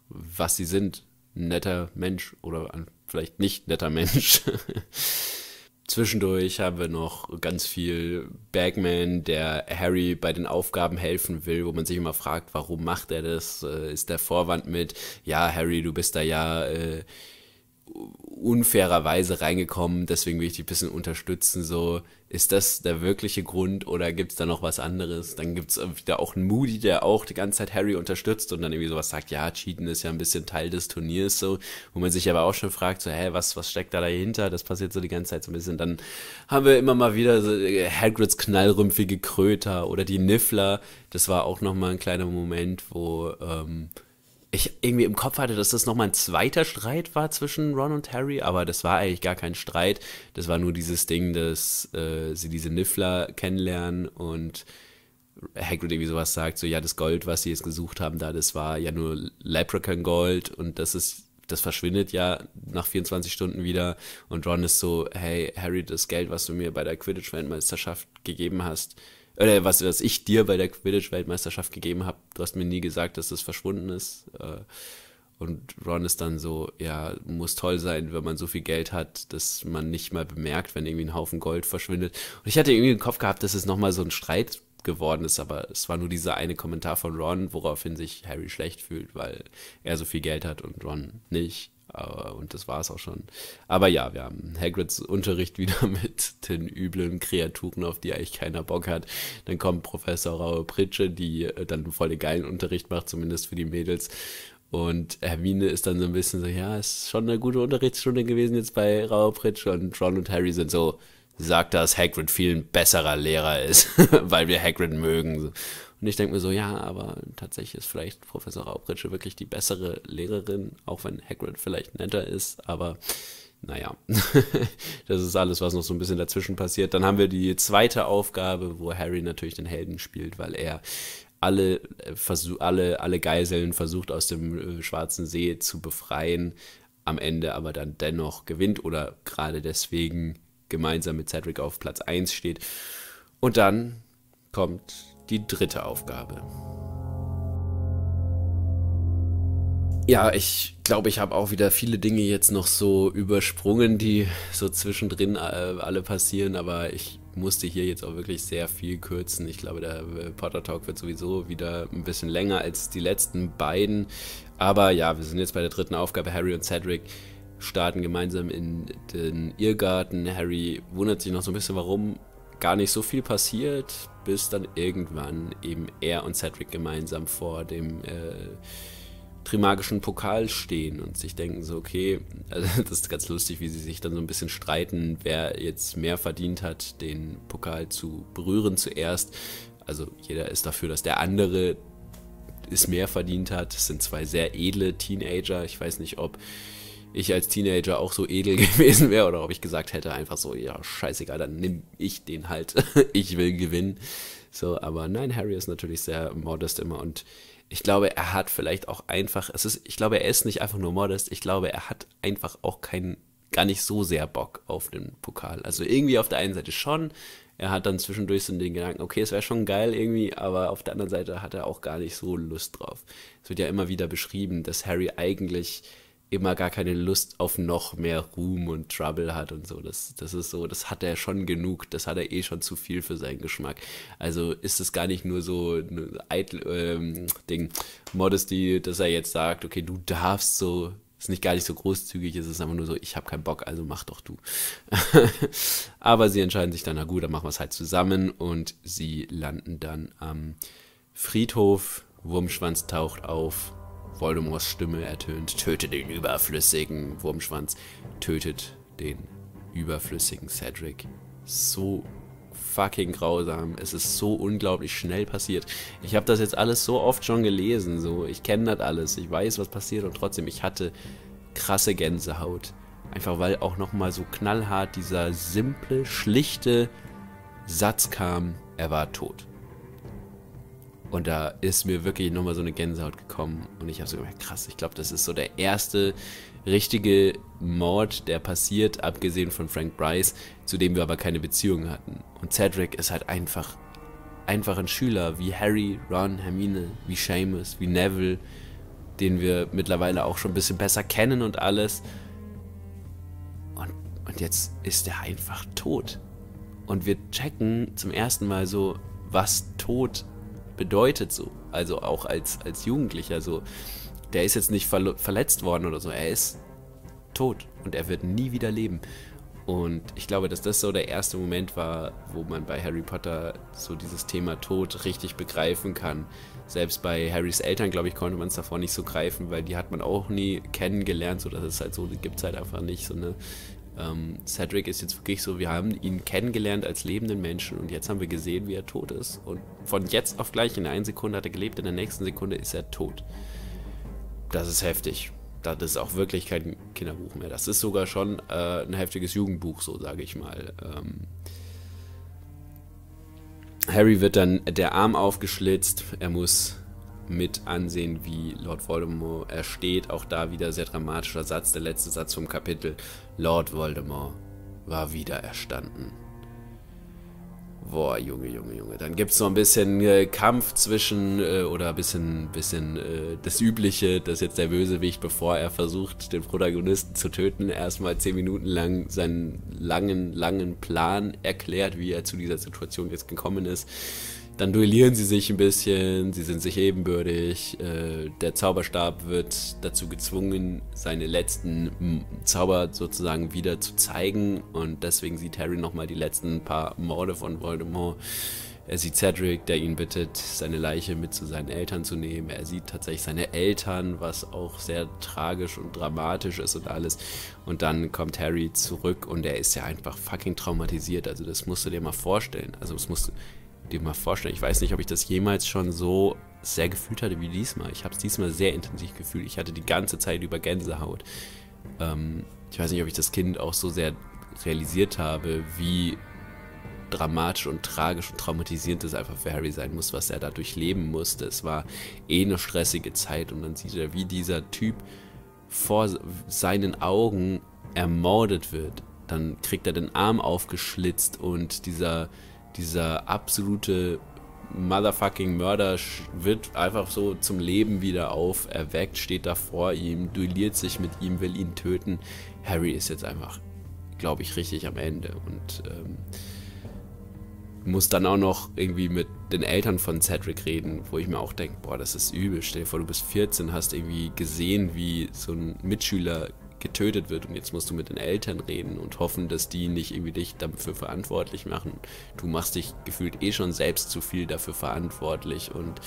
was sie sind. Ein netter Mensch oder ein, äh, vielleicht nicht netter Mensch. Zwischendurch haben wir noch ganz viel Bagman, der Harry bei den Aufgaben helfen will, wo man sich immer fragt, warum macht er das? Äh, ist der Vorwand mit, ja, Harry, du bist da ja äh, unfairerweise reingekommen, deswegen will ich die ein bisschen unterstützen. So, ist das der wirkliche Grund oder gibt es da noch was anderes? Dann gibt es wieder auch einen Moody, der auch die ganze Zeit Harry unterstützt und dann irgendwie sowas sagt, ja, Cheaten ist ja ein bisschen Teil des Turniers, so, wo man sich aber auch schon fragt, so, hä, was, was steckt da dahinter? Das passiert so die ganze Zeit so ein bisschen. Dann haben wir immer mal wieder so äh, Hagrids knallrümpfige Kröter oder die Niffler. Das war auch nochmal ein kleiner Moment, wo, ähm, ich irgendwie im Kopf hatte, dass das nochmal ein zweiter Streit war zwischen Ron und Harry, aber das war eigentlich gar kein Streit. Das war nur dieses Ding, dass äh, sie diese Niffler kennenlernen und Hagrid irgendwie sowas sagt, so ja, das Gold, was sie jetzt gesucht haben, da das war ja nur Leprechaun Gold und das ist das verschwindet ja nach 24 Stunden wieder und Ron ist so, hey Harry, das Geld, was du mir bei der Quidditch-Weltmeisterschaft gegeben hast, oder was, was ich dir bei der Quidditch-Weltmeisterschaft gegeben habe. Du hast mir nie gesagt, dass das verschwunden ist. Äh, und Ron ist dann so, ja, muss toll sein, wenn man so viel Geld hat, dass man nicht mal bemerkt, wenn irgendwie ein Haufen Gold verschwindet. Und ich hatte irgendwie im Kopf gehabt, dass es nochmal so ein Streit geworden ist, aber es war nur dieser eine Kommentar von Ron, woraufhin sich Harry schlecht fühlt, weil er so viel Geld hat und Ron nicht und das war es auch schon. Aber ja, wir haben Hagrids Unterricht wieder mit den üblen Kreaturen, auf die eigentlich keiner Bock hat. Dann kommt Professor Raue Pritsche, die äh, dann voll den geilen Unterricht macht, zumindest für die Mädels. Und Hermine ist dann so ein bisschen so, ja, ist schon eine gute Unterrichtsstunde gewesen jetzt bei Raue Pritsche. Und Ron und Harry sind so, sagt, dass Hagrid viel ein besserer Lehrer ist, weil wir Hagrid mögen. Und ich denke mir so, ja, aber tatsächlich ist vielleicht Professor Raubritsche wirklich die bessere Lehrerin, auch wenn Hagrid vielleicht netter ist, aber naja, das ist alles, was noch so ein bisschen dazwischen passiert. Dann haben wir die zweite Aufgabe, wo Harry natürlich den Helden spielt, weil er alle, äh, alle, alle Geiseln versucht aus dem äh, Schwarzen See zu befreien, am Ende aber dann dennoch gewinnt oder gerade deswegen gemeinsam mit Cedric auf Platz 1 steht. Und dann kommt die dritte Aufgabe. Ja, ich glaube, ich habe auch wieder viele Dinge jetzt noch so übersprungen, die so zwischendrin äh, alle passieren, aber ich musste hier jetzt auch wirklich sehr viel kürzen. Ich glaube, der äh, Potter Talk wird sowieso wieder ein bisschen länger als die letzten beiden. Aber ja, wir sind jetzt bei der dritten Aufgabe. Harry und Cedric starten gemeinsam in den Irrgarten. Harry wundert sich noch so ein bisschen, warum gar nicht so viel passiert, bis dann irgendwann eben er und Cedric gemeinsam vor dem äh, Trimagischen Pokal stehen und sich denken so, okay, also das ist ganz lustig, wie sie sich dann so ein bisschen streiten, wer jetzt mehr verdient hat, den Pokal zu berühren zuerst. Also jeder ist dafür, dass der andere es mehr verdient hat. Es sind zwei sehr edle Teenager. Ich weiß nicht, ob ich als Teenager auch so edel gewesen wäre oder ob ich gesagt hätte einfach so, ja, scheißegal, dann nimm ich den halt, ich will gewinnen. So, aber nein, Harry ist natürlich sehr modest immer und ich glaube, er hat vielleicht auch einfach, es ist, ich glaube, er ist nicht einfach nur modest, ich glaube, er hat einfach auch keinen, gar nicht so sehr Bock auf den Pokal. Also irgendwie auf der einen Seite schon, er hat dann zwischendurch so den Gedanken, okay, es wäre schon geil irgendwie, aber auf der anderen Seite hat er auch gar nicht so Lust drauf. Es wird ja immer wieder beschrieben, dass Harry eigentlich immer gar keine Lust auf noch mehr Ruhm und Trouble hat und so. Das, das ist so, das hat er schon genug, das hat er eh schon zu viel für seinen Geschmack. Also ist es gar nicht nur so ein eitel ähm, Ding, Modesty, dass er jetzt sagt, okay, du darfst so, ist nicht gar nicht so großzügig, es ist einfach nur so, ich habe keinen Bock, also mach doch du. Aber sie entscheiden sich dann, na gut, dann machen wir es halt zusammen und sie landen dann am Friedhof, Wurmschwanz taucht auf Voldemorts Stimme ertönt. Töte den überflüssigen Wurmschwanz. Tötet den überflüssigen Cedric. So fucking grausam. Es ist so unglaublich schnell passiert. Ich habe das jetzt alles so oft schon gelesen. So, ich kenne das alles. Ich weiß, was passiert und trotzdem, ich hatte krasse Gänsehaut. Einfach weil auch nochmal so knallhart dieser simple, schlichte Satz kam, er war tot. Und da ist mir wirklich nochmal so eine Gänsehaut gekommen. Und ich habe so gemerkt, krass, ich glaube, das ist so der erste richtige Mord, der passiert, abgesehen von Frank Bryce, zu dem wir aber keine Beziehung hatten. Und Cedric ist halt einfach, einfach ein Schüler wie Harry, Ron, Hermine, wie Seamus, wie Neville, den wir mittlerweile auch schon ein bisschen besser kennen und alles. Und, und jetzt ist er einfach tot. Und wir checken zum ersten Mal so, was tot ist bedeutet so. Also auch als, als Jugendlicher so. Der ist jetzt nicht ver verletzt worden oder so. Er ist tot und er wird nie wieder leben. Und ich glaube, dass das so der erste Moment war, wo man bei Harry Potter so dieses Thema Tod richtig begreifen kann. Selbst bei Harrys Eltern, glaube ich, konnte man es davor nicht so greifen, weil die hat man auch nie kennengelernt. So, dass es halt so gibt es halt einfach nicht so eine ähm, Cedric ist jetzt wirklich so, wir haben ihn kennengelernt als lebenden Menschen und jetzt haben wir gesehen, wie er tot ist. Und von jetzt auf gleich, in einer Sekunde hat er gelebt, in der nächsten Sekunde ist er tot. Das ist heftig. Das ist auch wirklich kein Kinderbuch mehr. Das ist sogar schon äh, ein heftiges Jugendbuch, so sage ich mal. Ähm, Harry wird dann der Arm aufgeschlitzt. Er muss mit ansehen, wie Lord Voldemort ersteht. Auch da wieder sehr dramatischer Satz, der letzte Satz vom Kapitel. Lord Voldemort war wieder erstanden. Boah, Junge, Junge, Junge. Dann gibt es noch ein bisschen äh, Kampf zwischen, äh, oder ein bisschen, bisschen äh, das Übliche, dass jetzt der Bösewicht, bevor er versucht, den Protagonisten zu töten, erstmal zehn Minuten lang seinen langen, langen Plan erklärt, wie er zu dieser Situation jetzt gekommen ist. Dann duellieren sie sich ein bisschen, sie sind sich ebenbürdig. Äh, der Zauberstab wird dazu gezwungen, seine letzten Zauber sozusagen wieder zu zeigen. Und deswegen sieht Harry nochmal die letzten paar Morde von Voldemort. Er sieht Cedric, der ihn bittet, seine Leiche mit zu seinen Eltern zu nehmen. Er sieht tatsächlich seine Eltern, was auch sehr tragisch und dramatisch ist und alles. Und dann kommt Harry zurück und er ist ja einfach fucking traumatisiert. Also das musst du dir mal vorstellen. Also das musst du dir mal vorstellen. Ich weiß nicht, ob ich das jemals schon so sehr gefühlt hatte wie diesmal. Ich habe es diesmal sehr intensiv gefühlt. Ich hatte die ganze Zeit über Gänsehaut. Ähm, ich weiß nicht, ob ich das Kind auch so sehr realisiert habe, wie dramatisch und tragisch und traumatisierend es einfach für Harry sein muss, was er dadurch leben musste. Es war eh eine stressige Zeit und dann sieht er, wie dieser Typ vor seinen Augen ermordet wird. Dann kriegt er den Arm aufgeschlitzt und dieser dieser absolute Motherfucking Mörder wird einfach so zum Leben wieder auf, erweckt, steht da vor ihm, duelliert sich mit ihm, will ihn töten. Harry ist jetzt einfach, glaube ich, richtig am Ende und ähm, muss dann auch noch irgendwie mit den Eltern von Cedric reden, wo ich mir auch denke, boah, das ist übel. Stell dir vor, du bist 14, hast irgendwie gesehen, wie so ein Mitschüler getötet wird und jetzt musst du mit den Eltern reden und hoffen, dass die nicht irgendwie dich dafür verantwortlich machen. Du machst dich gefühlt eh schon selbst zu viel dafür verantwortlich und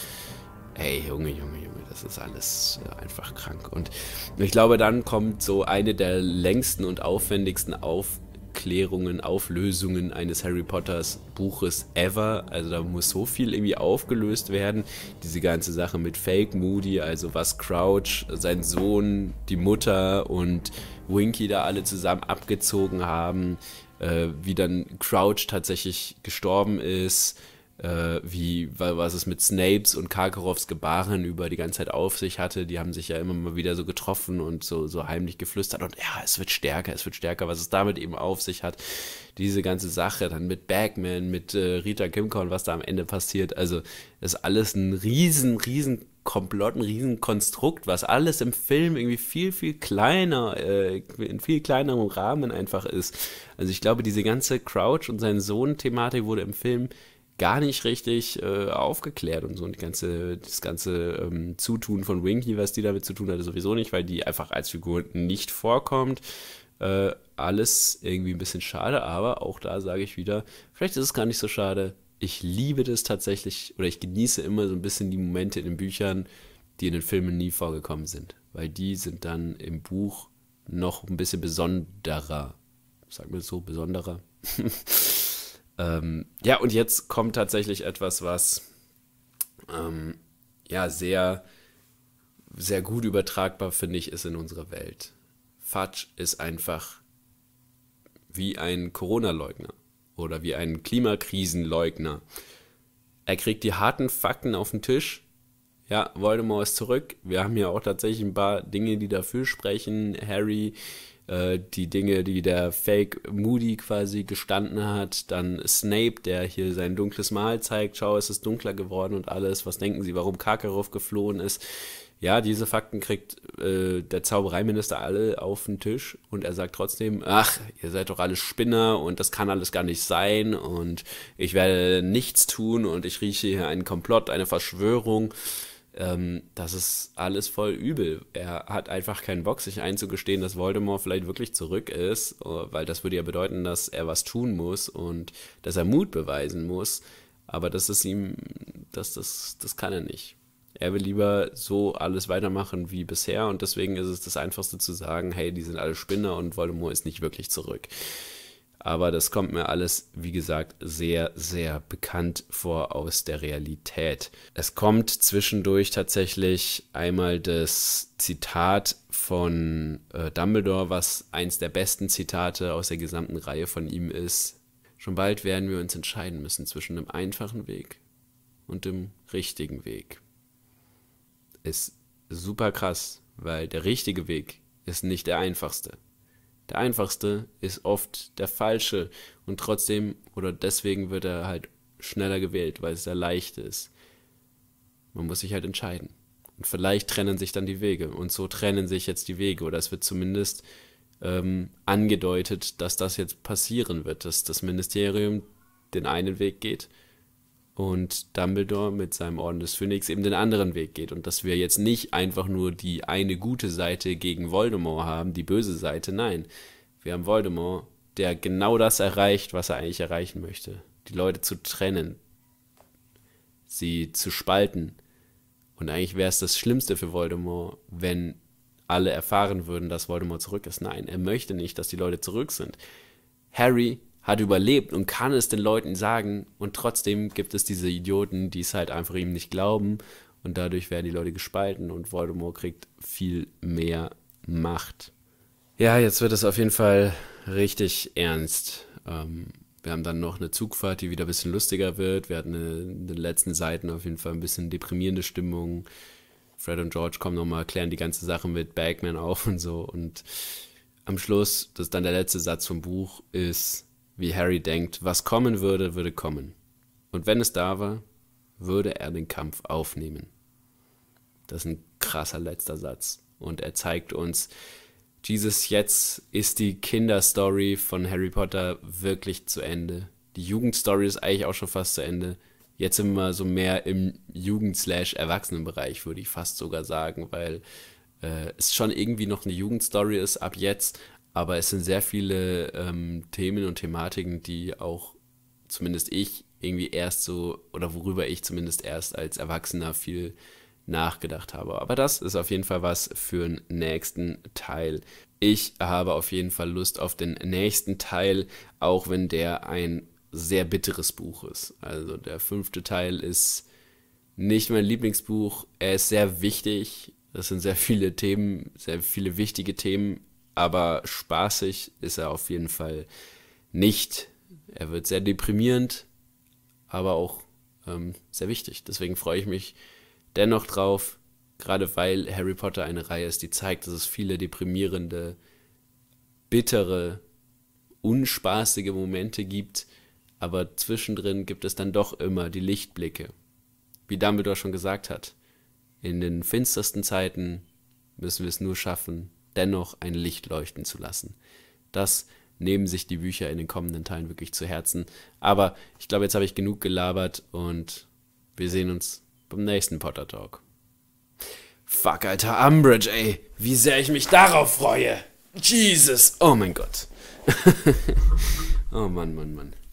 hey Junge, Junge, Junge, das ist alles äh, einfach krank. Und ich glaube, dann kommt so eine der längsten und aufwendigsten Aufgaben Erklärungen, Auflösungen eines Harry Potters Buches ever. Also da muss so viel irgendwie aufgelöst werden. Diese ganze Sache mit Fake Moody, also was Crouch, sein Sohn, die Mutter und Winky da alle zusammen abgezogen haben, äh, wie dann Crouch tatsächlich gestorben ist äh, wie, was es mit Snapes und Karkarows Gebaren über die ganze Zeit auf sich hatte. Die haben sich ja immer mal wieder so getroffen und so, so heimlich geflüstert und ja, es wird stärker, es wird stärker, was es damit eben auf sich hat. Diese ganze Sache dann mit Bagman, mit äh, Rita Kimka und was da am Ende passiert. Also ist alles ein riesen, riesen Komplott, ein riesen Konstrukt, was alles im Film irgendwie viel, viel kleiner, äh, in viel kleinerem Rahmen einfach ist. Also ich glaube, diese ganze Crouch und sein Sohn-Thematik wurde im Film gar nicht richtig äh, aufgeklärt und so und die ganze, das ganze ähm, Zutun von Winky, was die damit zu tun hatte, sowieso nicht, weil die einfach als Figur nicht vorkommt. Äh, alles irgendwie ein bisschen schade, aber auch da sage ich wieder, vielleicht ist es gar nicht so schade. Ich liebe das tatsächlich oder ich genieße immer so ein bisschen die Momente in den Büchern, die in den Filmen nie vorgekommen sind, weil die sind dann im Buch noch ein bisschen besonderer. Sag mir so, besonderer. Ähm, ja, und jetzt kommt tatsächlich etwas, was ähm, ja sehr, sehr gut übertragbar, finde ich, ist in unserer Welt. Fatsch ist einfach wie ein Corona-Leugner oder wie ein Klimakrisenleugner. Er kriegt die harten Fakten auf den Tisch ja, Voldemort ist zurück. Wir haben ja auch tatsächlich ein paar Dinge, die dafür sprechen. Harry, äh, die Dinge, die der Fake Moody quasi gestanden hat. Dann Snape, der hier sein dunkles Mal zeigt. Schau, es ist dunkler geworden und alles. Was denken Sie, warum Karkaroff geflohen ist? Ja, diese Fakten kriegt äh, der Zaubereiminister alle auf den Tisch und er sagt trotzdem, ach, ihr seid doch alle Spinner und das kann alles gar nicht sein und ich werde nichts tun und ich rieche hier einen Komplott, eine Verschwörung. Ähm, das ist alles voll übel. Er hat einfach keinen Bock, sich einzugestehen, dass Voldemort vielleicht wirklich zurück ist, äh, weil das würde ja bedeuten, dass er was tun muss und dass er Mut beweisen muss. Aber das ist ihm, das, das, das kann er nicht. Er will lieber so alles weitermachen wie bisher und deswegen ist es das Einfachste zu sagen, hey, die sind alle Spinner und Voldemort ist nicht wirklich zurück. Aber das kommt mir alles, wie gesagt, sehr, sehr bekannt vor aus der Realität. Es kommt zwischendurch tatsächlich einmal das Zitat von äh, Dumbledore, was eins der besten Zitate aus der gesamten Reihe von ihm ist. Schon bald werden wir uns entscheiden müssen zwischen dem einfachen Weg und dem richtigen Weg. Ist super krass, weil der richtige Weg ist nicht der einfachste. Der einfachste ist oft der falsche und trotzdem oder deswegen wird er halt schneller gewählt, weil es der leichte ist. Man muss sich halt entscheiden. Und vielleicht trennen sich dann die Wege. Und so trennen sich jetzt die Wege. Oder es wird zumindest ähm, angedeutet, dass das jetzt passieren wird, dass das Ministerium den einen Weg geht und Dumbledore mit seinem Orden des Phönix eben den anderen Weg geht und dass wir jetzt nicht einfach nur die eine gute Seite gegen Voldemort haben, die böse Seite, nein. Wir haben Voldemort, der genau das erreicht, was er eigentlich erreichen möchte. Die Leute zu trennen, sie zu spalten. Und eigentlich wäre es das Schlimmste für Voldemort, wenn alle erfahren würden, dass Voldemort zurück ist. Nein, er möchte nicht, dass die Leute zurück sind. Harry hat überlebt und kann es den Leuten sagen. Und trotzdem gibt es diese Idioten, die es halt einfach ihm nicht glauben. Und dadurch werden die Leute gespalten und Voldemort kriegt viel mehr Macht. Ja, jetzt wird es auf jeden Fall richtig ernst. Ähm, wir haben dann noch eine Zugfahrt, die wieder ein bisschen lustiger wird. Wir hatten in den letzten Seiten auf jeden Fall ein bisschen deprimierende Stimmung. Fred und George kommen nochmal, klären die ganze Sache mit Bagman auf und so. Und am Schluss, das ist dann der letzte Satz vom Buch, ist, wie Harry denkt, was kommen würde, würde kommen. Und wenn es da war, würde er den Kampf aufnehmen. Das ist ein krasser letzter Satz. Und er zeigt uns, Jesus jetzt ist die Kinderstory von Harry Potter wirklich zu Ende. Die Jugendstory ist eigentlich auch schon fast zu Ende. Jetzt sind wir so mehr im Jugend-Erwachsenenbereich, würde ich fast sogar sagen, weil äh, es schon irgendwie noch eine Jugendstory ist ab jetzt, aber es sind sehr viele ähm, Themen und Thematiken, die auch zumindest ich irgendwie erst so, oder worüber ich zumindest erst als Erwachsener viel nachgedacht habe. Aber das ist auf jeden Fall was für den nächsten Teil. Ich habe auf jeden Fall Lust auf den nächsten Teil, auch wenn der ein sehr bitteres Buch ist. Also der fünfte Teil ist nicht mein Lieblingsbuch. Er ist sehr wichtig. Es sind sehr viele Themen, sehr viele wichtige Themen aber spaßig ist er auf jeden Fall nicht. Er wird sehr deprimierend, aber auch ähm, sehr wichtig. Deswegen freue ich mich dennoch drauf, gerade weil Harry Potter eine Reihe ist, die zeigt, dass es viele deprimierende, bittere, unspaßige Momente gibt, aber zwischendrin gibt es dann doch immer die Lichtblicke. Wie Dumbledore schon gesagt hat, in den finstersten Zeiten müssen wir es nur schaffen, dennoch ein Licht leuchten zu lassen. Das nehmen sich die Bücher in den kommenden Teilen wirklich zu Herzen. Aber ich glaube, jetzt habe ich genug gelabert und wir sehen uns beim nächsten Potter Talk. Fuck, alter Umbridge, ey. Wie sehr ich mich darauf freue. Jesus. Oh mein Gott. oh Mann, Mann, Mann.